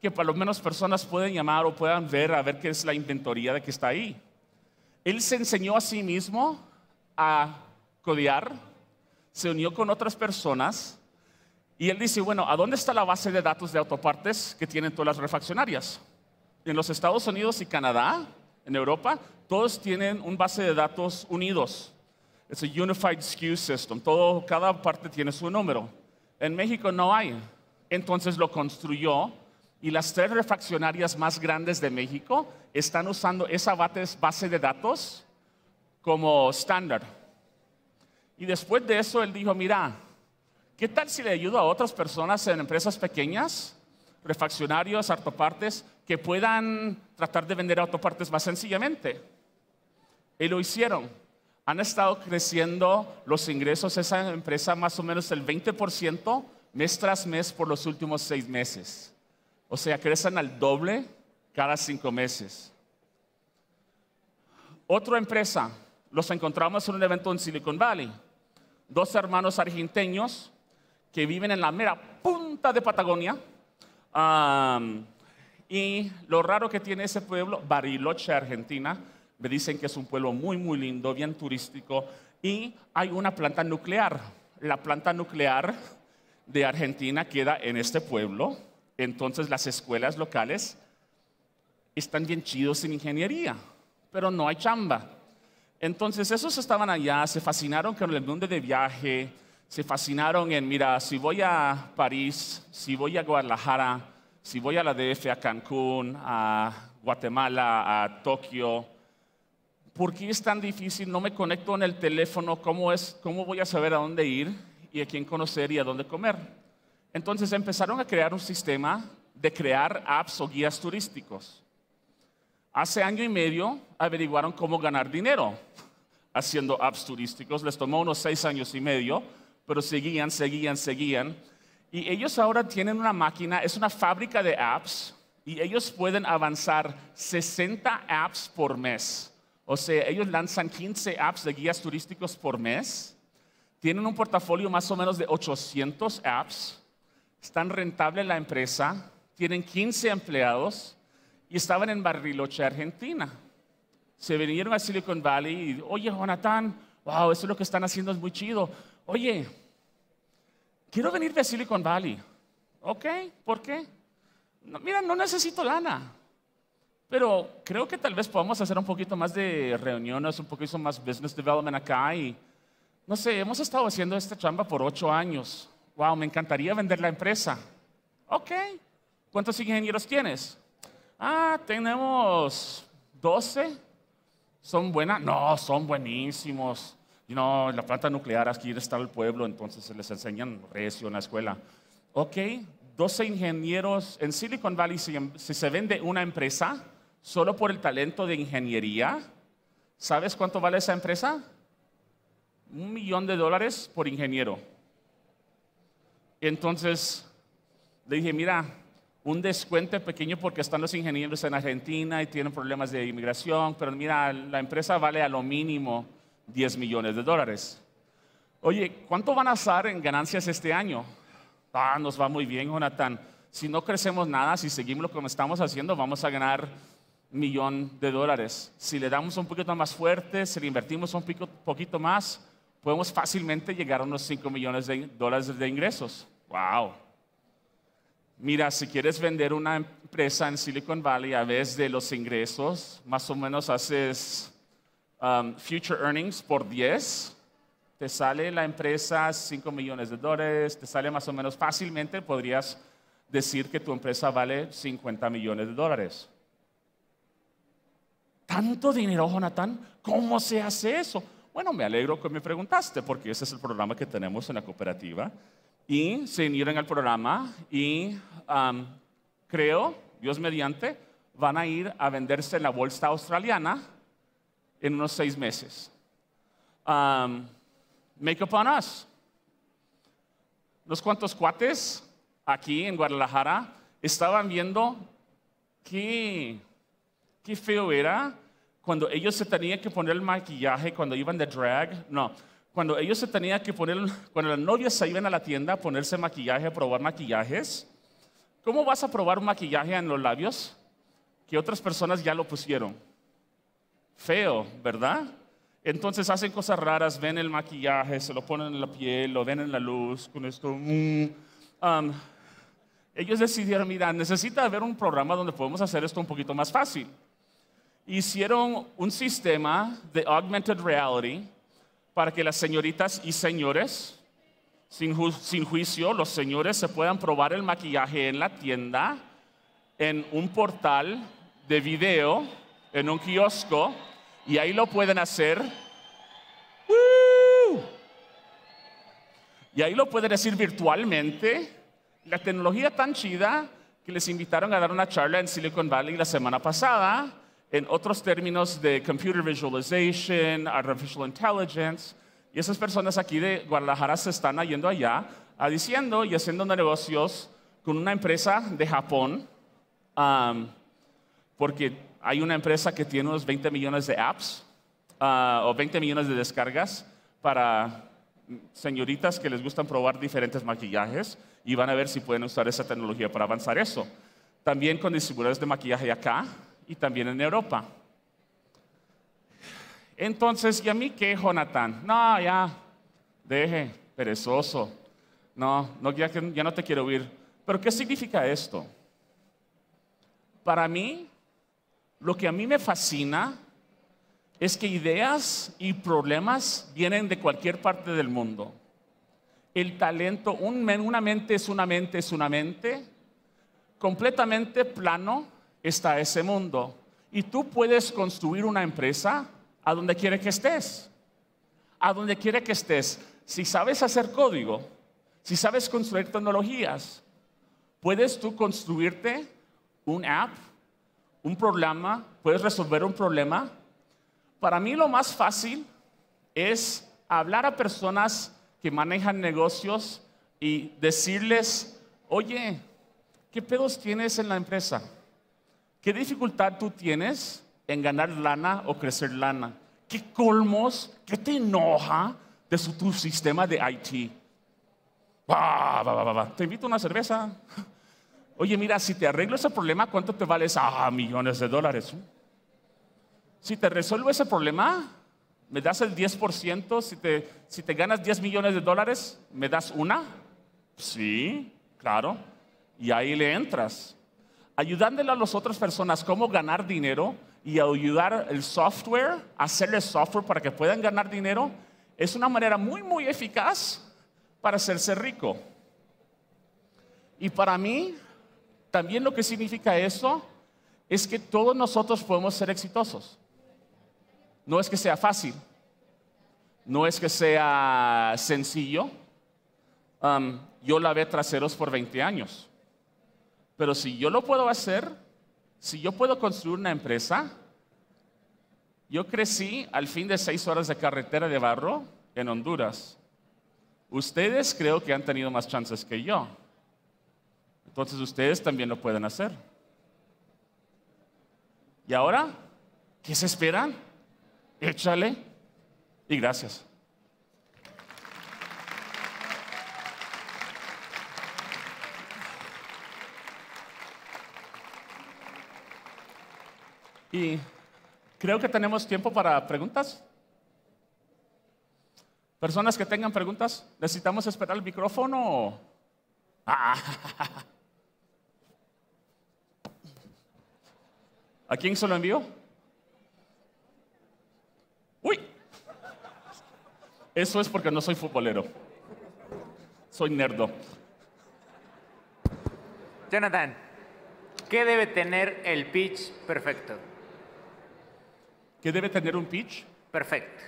que por lo menos personas pueden llamar o puedan ver a ver qué es la inventoría de que está ahí. Él se enseñó a sí mismo a codear, se unió con otras personas y él dice, bueno, ¿a dónde está la base de datos de autopartes que tienen todas las refaccionarias? En los Estados Unidos y Canadá, en Europa, todos tienen un base de datos unidos. Es un unified SKU system. cada parte tiene su número. En México no hay. Entonces lo construyó y las tres refaccionarias más grandes de México están usando esa base de datos como estándar. Y después de eso él dijo, mira, ¿qué tal si le ayudo a otras personas en empresas pequeñas, refaccionarios, autopartes, que puedan tratar de vender autopartes más sencillamente? Y lo hicieron. Han estado creciendo los ingresos de esa empresa más o menos el 20% mes tras mes por los últimos seis meses. O sea, crecen al doble cada cinco meses. Otra empresa, los encontramos en un evento en Silicon Valley. Dos hermanos argentinos que viven en la mera punta de Patagonia. y lo raro que tiene ese pueblo, Bariloche, Argentina, me dicen que es un pueblo muy, muy lindo, bien turístico. Y hay una planta nuclear. La planta nuclear de Argentina queda en este pueblo. Entonces las escuelas locales están bien chidos en ingeniería, pero no hay chamba. Entonces esos estaban allá, se fascinaron con el mundo de viaje, se fascinaron en, mira, si voy a París, si voy a Guadalajara, si voy a la DF, a Cancún, a Guatemala, a Tokio, ¿por qué es tan difícil? No me conecto en el teléfono, ¿cómo, es, cómo voy a saber a dónde ir y a quién conocer y a dónde comer? Entonces empezaron a crear un sistema de crear apps o guías turísticos. Hace año y medio averiguaron cómo ganar dinero haciendo apps turísticos. Les tomó unos seis años y medio, pero seguían, seguían, seguían. Y ellos ahora tienen una máquina, es una fábrica de apps, y ellos pueden avanzar 60 apps por mes. O sea, ellos lanzan 15 apps de guías turísticos por mes, tienen un portafolio más o menos de 800 apps, están rentable la empresa, tienen 15 empleados y estaban en Barriloche, Argentina. Se vinieron a Silicon Valley y, oye, Jonathan, wow, eso es lo que están haciendo, es muy chido. Oye, quiero venir de Silicon Valley. Ok, ¿por qué? mira, no necesito lana. Pero creo que tal vez podamos hacer un poquito más de reuniones, un poquito más business development acá y no sé, hemos estado haciendo esta chamba por ocho años. Wow, me encantaría vender la empresa. Ok, ¿cuántos ingenieros tienes? Ah, tenemos 12. ¿Son buenas? No, son buenísimos. no, la planta nuclear aquí está el pueblo, entonces se les enseñan recio en la escuela. Ok, 12 ingenieros. En Silicon Valley, si se vende una empresa, solo por el talento de ingeniería, ¿sabes cuánto vale esa empresa? Un millón de dólares por ingeniero. Entonces le dije, mira, un descuento pequeño porque están los ingenieros en Argentina y tienen problemas de inmigración, pero mira, la empresa vale a lo mínimo 10 millones de dólares. Oye, ¿cuánto van a estar en ganancias este año? Ah, nos va muy bien, Jonathan. Si no crecemos nada, si seguimos lo que estamos haciendo, vamos a ganar millón de dólares. Si le damos un poquito más fuerte, si le invertimos un poquito más, podemos fácilmente llegar a unos 5 millones de dólares de ingresos. ¡Wow! Mira, si quieres vender una empresa en Silicon Valley a vez de los ingresos, más o menos haces um, future earnings por 10, te sale la empresa 5 millones de dólares, te sale más o menos fácilmente, podrías decir que tu empresa vale 50 millones de dólares tanto dinero, Jonathan, ¿cómo se hace eso? Bueno, me alegro que me preguntaste, porque ese es el programa que tenemos en la cooperativa. Y se unieron al programa y creo, Dios mediante, van a ir a venderse en la bolsa australiana en unos seis meses. make up on us. Los cuantos cuates aquí en Guadalajara estaban viendo que... Qué feo era cuando ellos se tenían que poner el maquillaje, cuando iban de drag. No, cuando ellos se tenían que poner, cuando las novias se iban a la tienda a ponerse maquillaje, a probar maquillajes. ¿Cómo vas a probar un maquillaje en los labios que otras personas ya lo pusieron? Feo, ¿verdad? Entonces hacen cosas raras, ven el maquillaje, se lo ponen en la piel, lo ven en la luz, con esto. Mm, um, ellos decidieron, mira, necesita haber un programa donde podemos hacer esto un poquito más fácil hicieron un sistema de augmented reality para que las señoritas y señores, sin, juicio, los señores se puedan probar el maquillaje en la tienda, en un portal de video, en un kiosco, y ahí lo pueden hacer. Y ahí lo pueden decir virtualmente. La tecnología tan chida que les invitaron a dar una charla en Silicon Valley la semana pasada en otros términos de computer visualization, artificial intelligence, y esas personas aquí de Guadalajara se están yendo allá, ah, diciendo y haciendo negocios con una empresa de Japón, porque hay una empresa que tiene unos 20 millones de apps ah, o 20 millones de descargas para señoritas que les gustan probar diferentes maquillajes y van a ver si pueden usar esa tecnología para avanzar eso. También con distribuidores de maquillaje acá, y también en Europa. Entonces, ¿y a mí qué, Jonathan? No, ya, deje, perezoso. No, no ya, no te quiero oír. Pero ¿qué significa esto? Para mí, lo que a mí me fascina es que ideas y problemas vienen de cualquier parte del mundo. El talento, una mente es una mente, es una mente, completamente plano, está ese mundo. Y tú puedes construir una empresa a donde quiere que estés. A donde quiere que estés. Si sabes hacer código, si sabes construir tecnologías, puedes tú construirte un app, un programa, puedes resolver un problema. Para mí lo más fácil es hablar a personas que manejan negocios y decirles, oye, ¿qué pedos tienes en la empresa? ¿Qué dificultad tú tienes en ganar lana o crecer lana? ¿Qué colmos, qué te enoja de su, tu sistema de IT? te invito a una cerveza. Oye, mira, si te arreglo ese problema, ¿cuánto te vale? Ah, millones de dólares. ¿eh? Si te resuelvo ese problema, me das el 10%. Si te, si te ganas 10 millones de dólares, ¿me das una? Sí, claro. Y ahí le entras ayudándole a las otras personas cómo ganar dinero y ayudar el software, hacerle software para que puedan ganar dinero, es una manera muy, muy eficaz para hacerse rico. Y para mí, también lo que significa eso es que todos nosotros podemos ser exitosos. No es que sea fácil, no es que sea sencillo. Um, yo la lavé traseros por 20 años. Pero si yo lo puedo hacer, si yo puedo construir una empresa, yo crecí al fin de seis horas de carretera de barro en Honduras. Ustedes creo que han tenido más chances que yo. Entonces ustedes también lo pueden hacer. ¿Y ahora? ¿Qué se esperan? Échale y gracias. Y creo que tenemos tiempo para preguntas. Personas que tengan preguntas, ¿necesitamos esperar el micrófono? ¿A quién se lo envío? Uy, eso es porque no soy futbolero, soy nerdo. Jonathan, ¿qué debe tener el pitch perfecto? ¿Qué debe tener un pitch. Perfecto.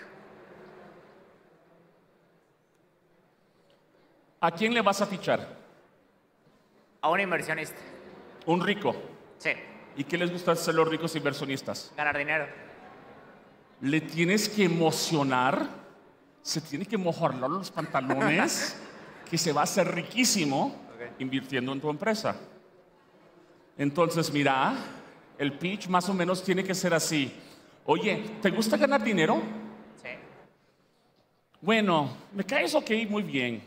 ¿A quién le vas a fichar? A un inversionista. ¿Un rico? Sí. ¿Y qué les gusta hacer los ricos inversionistas? Ganar dinero. Le tienes que emocionar, se tiene que mojar los pantalones, que se va a hacer riquísimo invirtiendo en tu empresa. Entonces, mira, el pitch más o menos tiene que ser así. Oye, ¿te gusta ganar dinero? Sí. Bueno, me caes ok, muy bien.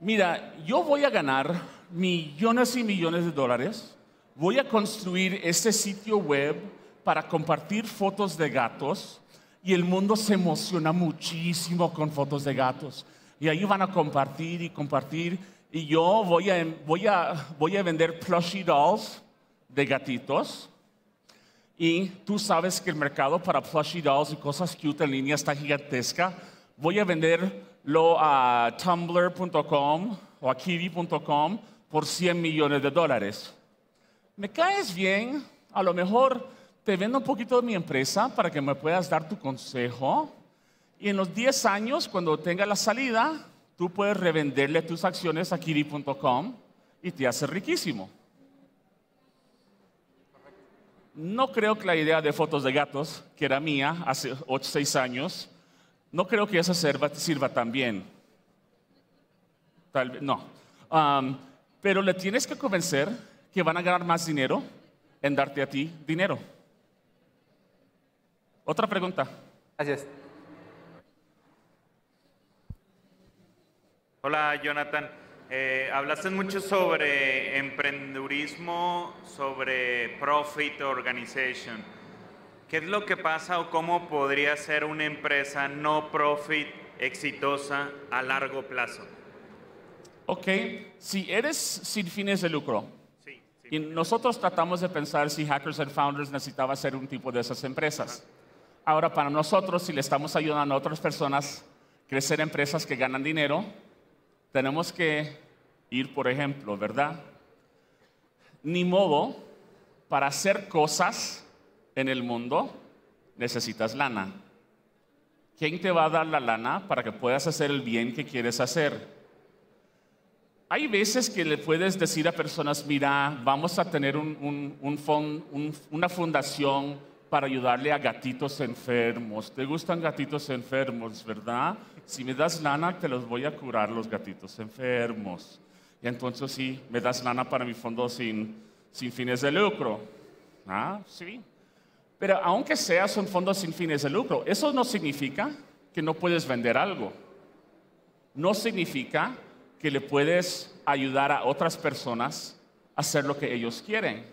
Mira, yo voy a ganar millones y millones de dólares. Voy a construir este sitio web para compartir fotos de gatos y el mundo se emociona muchísimo con fotos de gatos. Y ahí van a compartir y compartir. Y yo voy a, em, voy a, voy a vender plushie dolls de gatitos y tú sabes que el mercado para plushie dolls y cosas cute en línea está gigantesca. Voy a venderlo a tumblr.com o a kiwi.com por 100 millones de dólares. Me caes bien, a lo mejor te vendo un poquito de mi empresa para que me puedas dar tu consejo. Y en los 10 años, cuando tenga la salida, tú puedes revenderle tus acciones a kiwi.com y te hace riquísimo. No creo que la idea de fotos de gatos, que era mía hace 8 6 años, no creo que esa sirva, sirva tan bien. Tal vez, no. pero le tienes que convencer que van a ganar más dinero en darte a ti dinero. Otra pregunta. Gracias. Hola, Jonathan. Eh, hablaste mucho sobre emprendedurismo, sobre profit organization. ¿Qué es lo que pasa o cómo podría ser una empresa no profit exitosa a largo plazo? Ok, si eres sin fines de lucro, y nosotros tratamos de pensar si Hackers and Founders necesitaba ser un tipo de esas empresas. Ahora, para nosotros, si le estamos ayudando a otras personas a crecer empresas que ganan dinero, tenemos que ir, por ejemplo, ¿verdad? Ni modo, para hacer cosas en el mundo necesitas lana. ¿Quién te va a dar la lana para que puedas hacer el bien que quieres hacer? Hay veces que le puedes decir a personas, mira, vamos a tener una fundación para ayudarle a gatitos enfermos. ¿Te gustan gatitos enfermos, verdad? si me das lana, te los voy a curar los gatitos enfermos. Y entonces sí, me das lana para mi fondo sin, sin fines de lucro. Ah, sí. Pero aunque seas un fondo sin fines de lucro, eso no significa que no puedes vender algo. No significa que le puedes ayudar a otras personas a hacer lo que ellos quieren.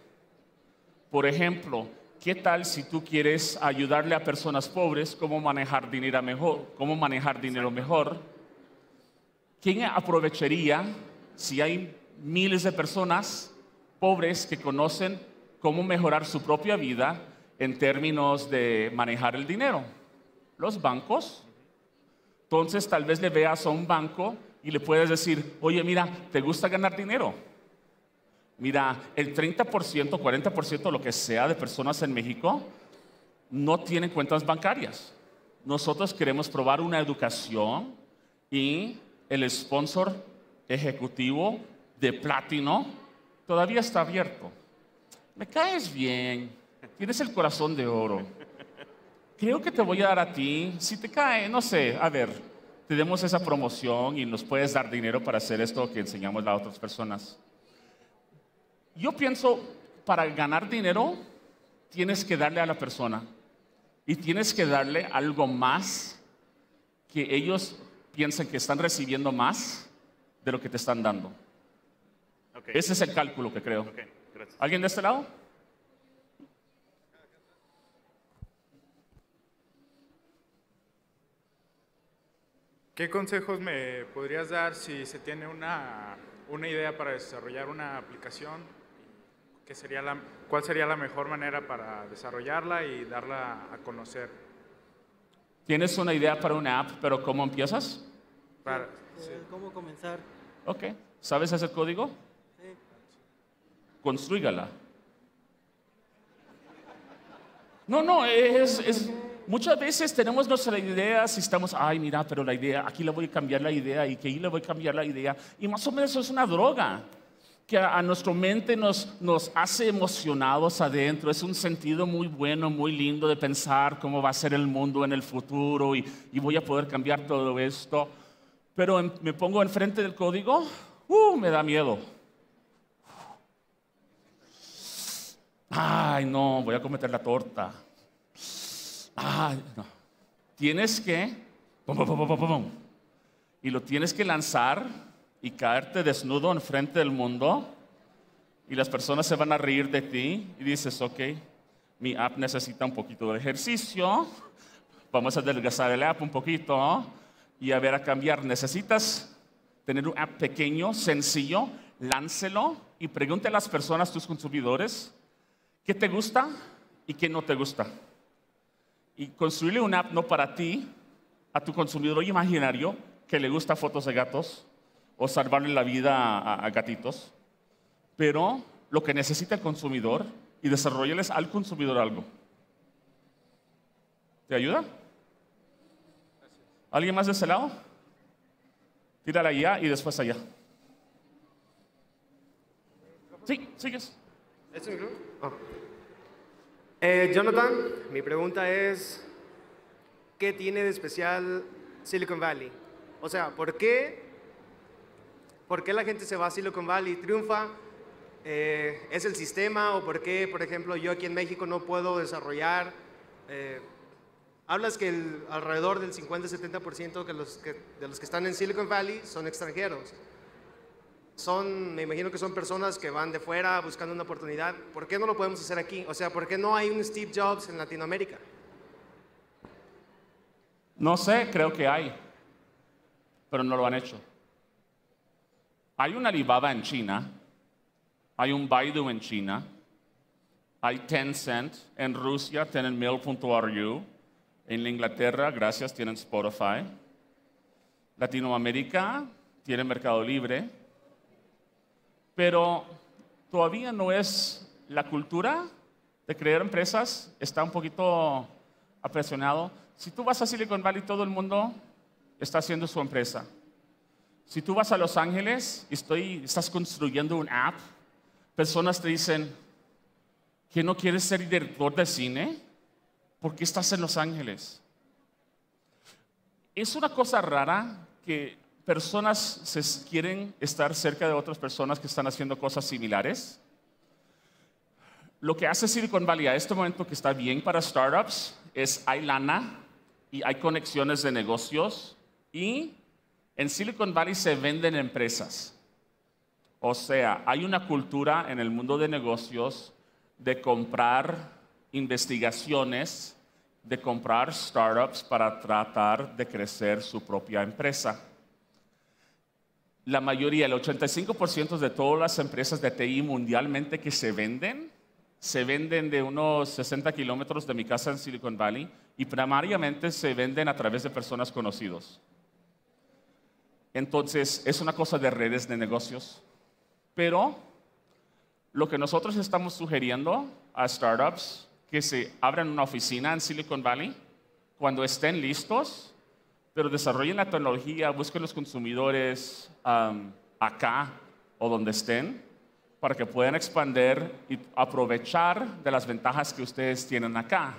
Por ejemplo, ¿qué tal si tú quieres ayudarle a personas pobres cómo manejar dinero mejor? Cómo manejar dinero mejor? ¿Quién aprovecharía si hay miles de personas pobres que conocen cómo mejorar su propia vida en términos de manejar el dinero? Los bancos. Entonces tal vez le veas a un banco y le puedes decir, oye mira, ¿te gusta ganar dinero? Mira, el 30%, 40%, lo que sea de personas en México no tienen cuentas bancarias. Nosotros queremos probar una educación y el sponsor ejecutivo de Platino todavía está abierto. Me caes bien, tienes el corazón de oro. Creo que te voy a dar a ti, si te cae, no sé, a ver, te demos esa promoción y nos puedes dar dinero para hacer esto que enseñamos a otras personas. Yo pienso, para ganar dinero, tienes que darle a la persona y tienes que darle algo más que ellos piensen que están recibiendo más de lo que te están dando. Ese es el cálculo que creo. ¿Alguien de este lado? ¿Qué consejos me podrías dar si se tiene una, una idea para desarrollar una aplicación sería la, cuál sería la mejor manera para desarrollarla y darla a conocer. ¿Tienes una idea para una app, pero cómo empiezas? Para, eh, ¿Cómo comenzar? Ok. ¿Sabes hacer código? Sí. Construígala. No, no, es, muchas veces tenemos nuestras ideas y estamos, ay, mira, pero la idea, aquí le voy a cambiar la idea y que ahí le voy a cambiar la idea. Y más o menos eso es una droga que a, nuestra mente nos, hace emocionados adentro. Es un sentido muy bueno, muy lindo de pensar cómo va a ser el mundo en el futuro y, voy a poder cambiar todo esto. Pero me pongo enfrente del código, uh, me da miedo. Ay, no, voy a cometer la torta. Ay, no. Tienes que, y lo tienes que lanzar y caerte desnudo en frente del mundo y las personas se van a reír de ti y dices, ok, mi app necesita un poquito de ejercicio, vamos a adelgazar el app un poquito y a ver a cambiar. Necesitas tener un app pequeño, sencillo, láncelo y pregunte a las personas, tus consumidores, qué te gusta y qué no te gusta. Y construirle un app no para ti, a tu consumidor imaginario que le gusta fotos de gatos o salvarle la vida a, gatitos, pero lo que necesita el consumidor y desarrollarles al consumidor algo. ¿Te ayuda? ¿Alguien más de ese lado? Tírala guía y después allá. Sí, sigues. Ah. Eh, Jonathan, mi pregunta es, ¿qué tiene de especial Silicon Valley? O sea, ¿por qué ¿Por qué la gente se va a Silicon Valley y triunfa? Eh, ¿Es el sistema o por qué, por ejemplo, yo aquí en México no puedo desarrollar? Eh, hablas que alrededor del 50-70% de los que, de los que están en Silicon Valley son extranjeros. Son, me imagino que son personas que van de fuera buscando una oportunidad. ¿Por qué no lo podemos hacer aquí? O sea, ¿por qué no hay un Steve Jobs en Latinoamérica? No sé, creo que hay, pero no lo han hecho. Hay una Alibaba en China, hay un Baidu en China, hay Tencent en Rusia, tienen mail.ru, en Inglaterra, gracias, tienen Spotify, Latinoamérica tiene Mercado Libre, pero todavía no es la cultura de crear empresas, está un poquito apresionado. Si tú vas a Silicon Valley, todo el mundo está haciendo su empresa. Si tú vas a Los Ángeles y estás construyendo un app, personas te dicen que no quieres ser director de cine porque estás en Los Ángeles. Es una cosa rara que personas se quieren estar cerca de otras personas que están haciendo cosas similares. Lo que hace Silicon Valley a este momento que está bien para startups es hay lana y hay conexiones de negocios y en Silicon Valley se venden empresas. O sea, hay una cultura en el mundo de negocios de comprar investigaciones, de comprar startups para tratar de crecer su propia empresa. La mayoría, el 85% de todas las empresas de TI mundialmente que se venden, se venden de unos 60 kilómetros de mi casa en Silicon Valley y primariamente se venden a través de personas conocidos. Entonces, es una cosa de redes de negocios. Pero lo que nosotros estamos sugiriendo a startups que se abran una oficina en Silicon Valley cuando estén listos, pero desarrollen la tecnología, busquen los consumidores um, acá o donde estén para que puedan expandir y aprovechar de las ventajas que ustedes tienen acá,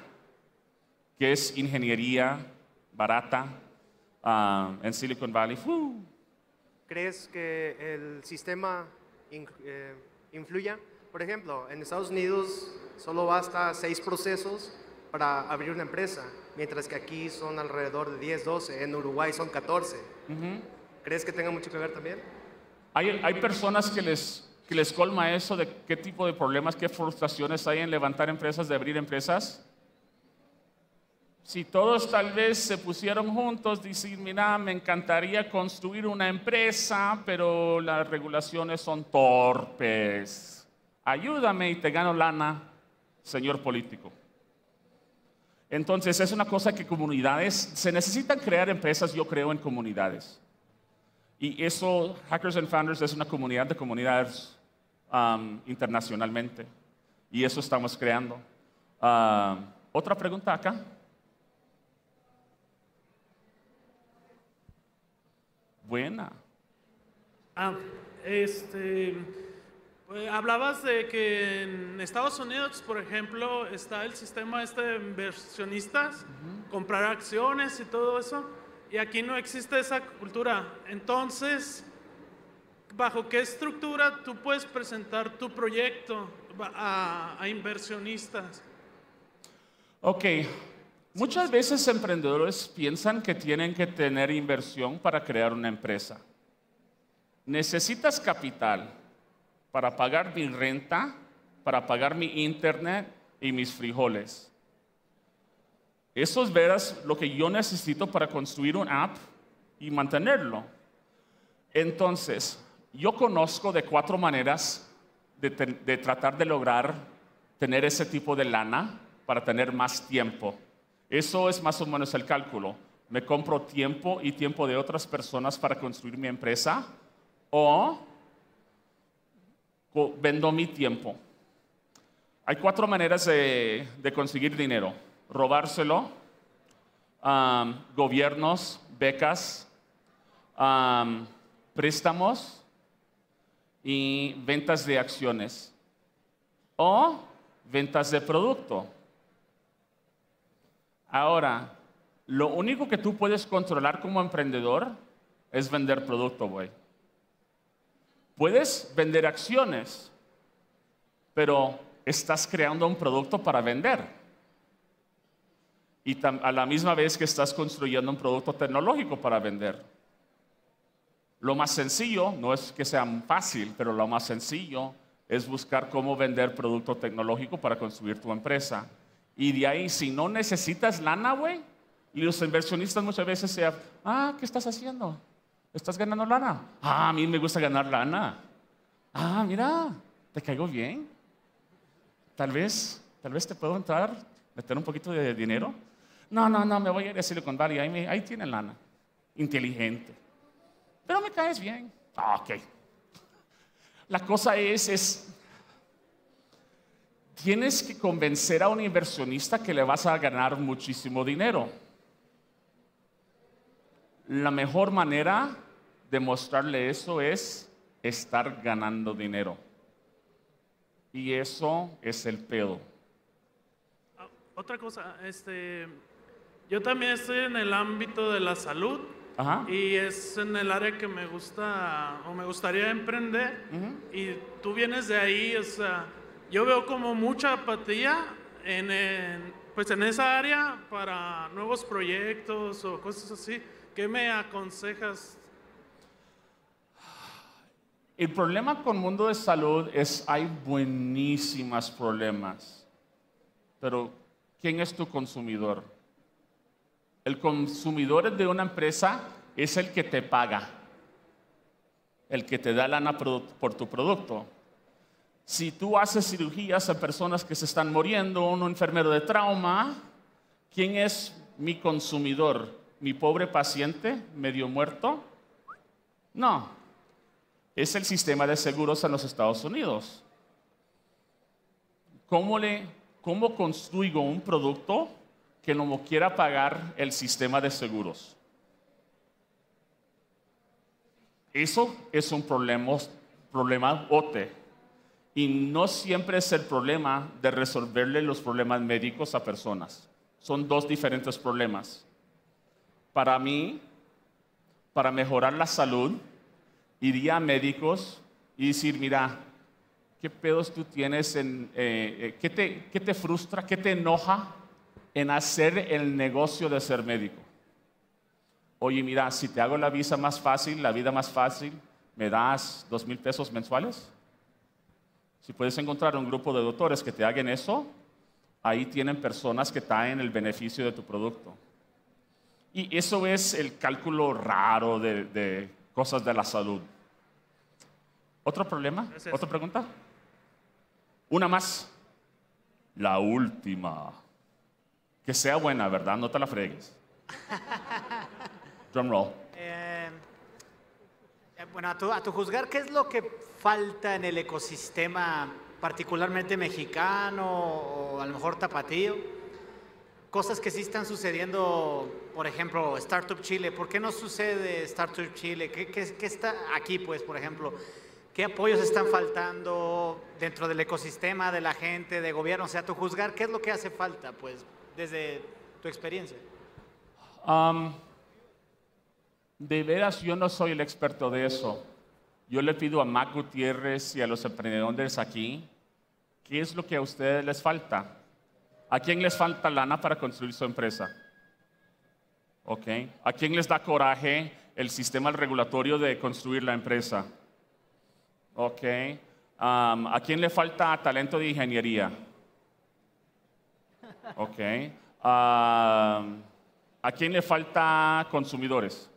que es ingeniería barata, Um, en Silicon Valley. ¿Crees que el sistema eh, influya? Por ejemplo, en Estados Unidos solo basta seis procesos para abrir una empresa, mientras que aquí son alrededor de 10, 12, en Uruguay son 14. ¿Crees que tenga mucho que ver también? Hay, personas que les, que les colma eso de qué tipo de problemas, qué frustraciones hay en levantar empresas, de abrir empresas. Si todos tal vez se pusieron juntos, dicen, mira, me encantaría construir una empresa, pero las regulaciones son torpes. Ayúdame y te gano lana, señor político. Entonces es una cosa que comunidades, se necesitan crear empresas, yo creo, en comunidades. Y eso, Hackers and Founders es una comunidad de comunidades um, internacionalmente. Y eso estamos creando. Ah, otra pregunta acá. buena. Ah, este, pues, hablabas de que en Estados Unidos, por ejemplo, está el sistema este de inversionistas, comprar acciones y todo eso, y aquí no existe esa cultura. Entonces, ¿bajo qué estructura tú puedes presentar tu proyecto a, a inversionistas? Ok, Muchas veces emprendedores piensan que tienen que tener inversión para crear una empresa. Necesitas capital para pagar mi renta, para pagar mi internet y mis frijoles. Eso es veras lo que yo necesito para construir un app y mantenerlo. Entonces, yo conozco de cuatro maneras de tratar de lograr tener ese tipo de lana para tener más tiempo. Eso es más o menos el cálculo. Me compro tiempo y tiempo de otras personas para construir mi empresa o vendo mi tiempo. Hay cuatro maneras de, conseguir dinero. Robárselo, gobiernos, becas, préstamos y ventas de acciones o ventas de producto. Ahora, lo único que tú puedes controlar como emprendedor es vender producto, güey. Puedes vender acciones, pero estás creando un producto para vender. Y a la misma vez que estás construyendo un producto tecnológico para vender. Lo más sencillo, no es que sea fácil, pero lo más sencillo es buscar cómo vender producto tecnológico para construir tu empresa. Y de ahí, si no necesitas lana, güey, y los inversionistas muchas veces se, ah, ¿qué estás haciendo? ¿Estás ganando lana? Ah, a mí me gusta ganar lana. Ah, mira, te caigo bien. Tal vez, tal vez te puedo entrar, meter un poquito de dinero. No, no, no, me voy a ir a Silicon Valley, ahí, ahí tienen lana. Inteligente. Pero me caes bien. Ah, ok. La cosa es, es, tienes que convencer a un inversionista que le vas a ganar muchísimo dinero. La mejor manera de mostrarle eso es estar ganando dinero. Y eso es el pedo. Ah, otra cosa, este, yo también estoy en el ámbito de la salud y es en el área que me gusta o me gustaría emprender. Y tú vienes de ahí, o sea, yo veo como mucha apatía pues, en, esa área para nuevos proyectos o cosas así. ¿Qué me aconsejas? El problema con mundo de salud es hay buenísimos problemas, pero ¿quién es tu consumidor? El consumidor de una empresa es el que te paga, el que te da lana por tu producto. Si tú haces cirugías a personas que se están muriendo, un enfermero de trauma, ¿quién es mi consumidor? ¿Mi pobre paciente medio muerto? No, es el sistema de seguros en los Estados Unidos. ¿Cómo, le, construigo un producto que no me quiera pagar el sistema de seguros? Eso es un problema, problema OTE, y no siempre es el problema de resolverle los problemas médicos a personas. Son dos diferentes problemas. Para mí, para mejorar la salud, iría a médicos y decir, mira, ¿qué pedos tú tienes? En, eh, eh, te, ¿Qué te frustra? ¿Qué te enoja en hacer el negocio de ser médico? Oye, mira, si te hago la visa más fácil, la vida más fácil, ¿me das dos mil pesos mensuales? Si puedes encontrar un grupo de doctores que te hagan eso, ahí tienen personas que traen el beneficio de tu producto. Y eso es el cálculo raro de, cosas de la salud. ¿Otro problema? ¿Otra pregunta? Una más. La última. Que sea buena, ¿verdad? No te la fregues. Drum roll. Eh, eh, bueno, a tu juzgar, ¿qué es lo que falta en el ecosistema, particularmente mexicano o a lo mejor tapatío? Cosas que sí están sucediendo, por ejemplo, Startup Chile. ¿Por qué no sucede Startup Chile? ¿Qué, está aquí, pues, por ejemplo? ¿Qué apoyos están faltando dentro del ecosistema, de la gente, de gobierno? O sea, tú juzgar, ¿qué es lo que hace falta, pues, desde tu experiencia? de veras, yo no soy el experto de eso. Yo le pido a Mac Gutiérrez y a los emprendedores aquí, ¿qué es lo que a ustedes les falta? ¿A quién les falta lana para construir su empresa? ¿Ok? ¿A quién les da coraje el sistema regulatorio de construir la empresa? ¿Ok? Um, ¿A quién le falta talento de ingeniería? ¿Ok? Um, ¿A quién le falta consumidores?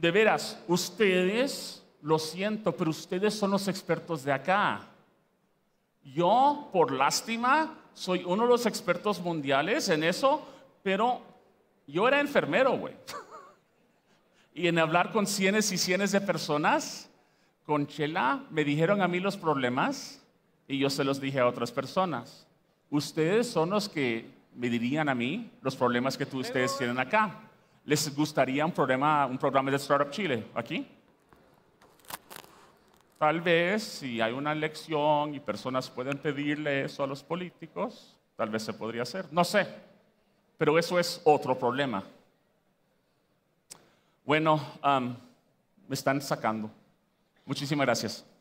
de veras, ustedes, lo siento, pero ustedes son los expertos de acá. Yo, por lástima, soy uno de los expertos mundiales en eso, pero yo era enfermero, güey. y en hablar con cientos y cientos de personas, con Chela, me dijeron a mí los problemas y yo se los dije a otras personas. Ustedes son los que me dirían a mí los problemas que tú, ustedes tienen acá. ¿Les gustaría un programa, un programa de Startup Chile aquí? Tal vez si hay una elección y personas pueden pedirle eso a los políticos, tal vez se podría hacer, no sé. Pero eso es otro problema. Bueno, me están sacando. Muchísimas gracias.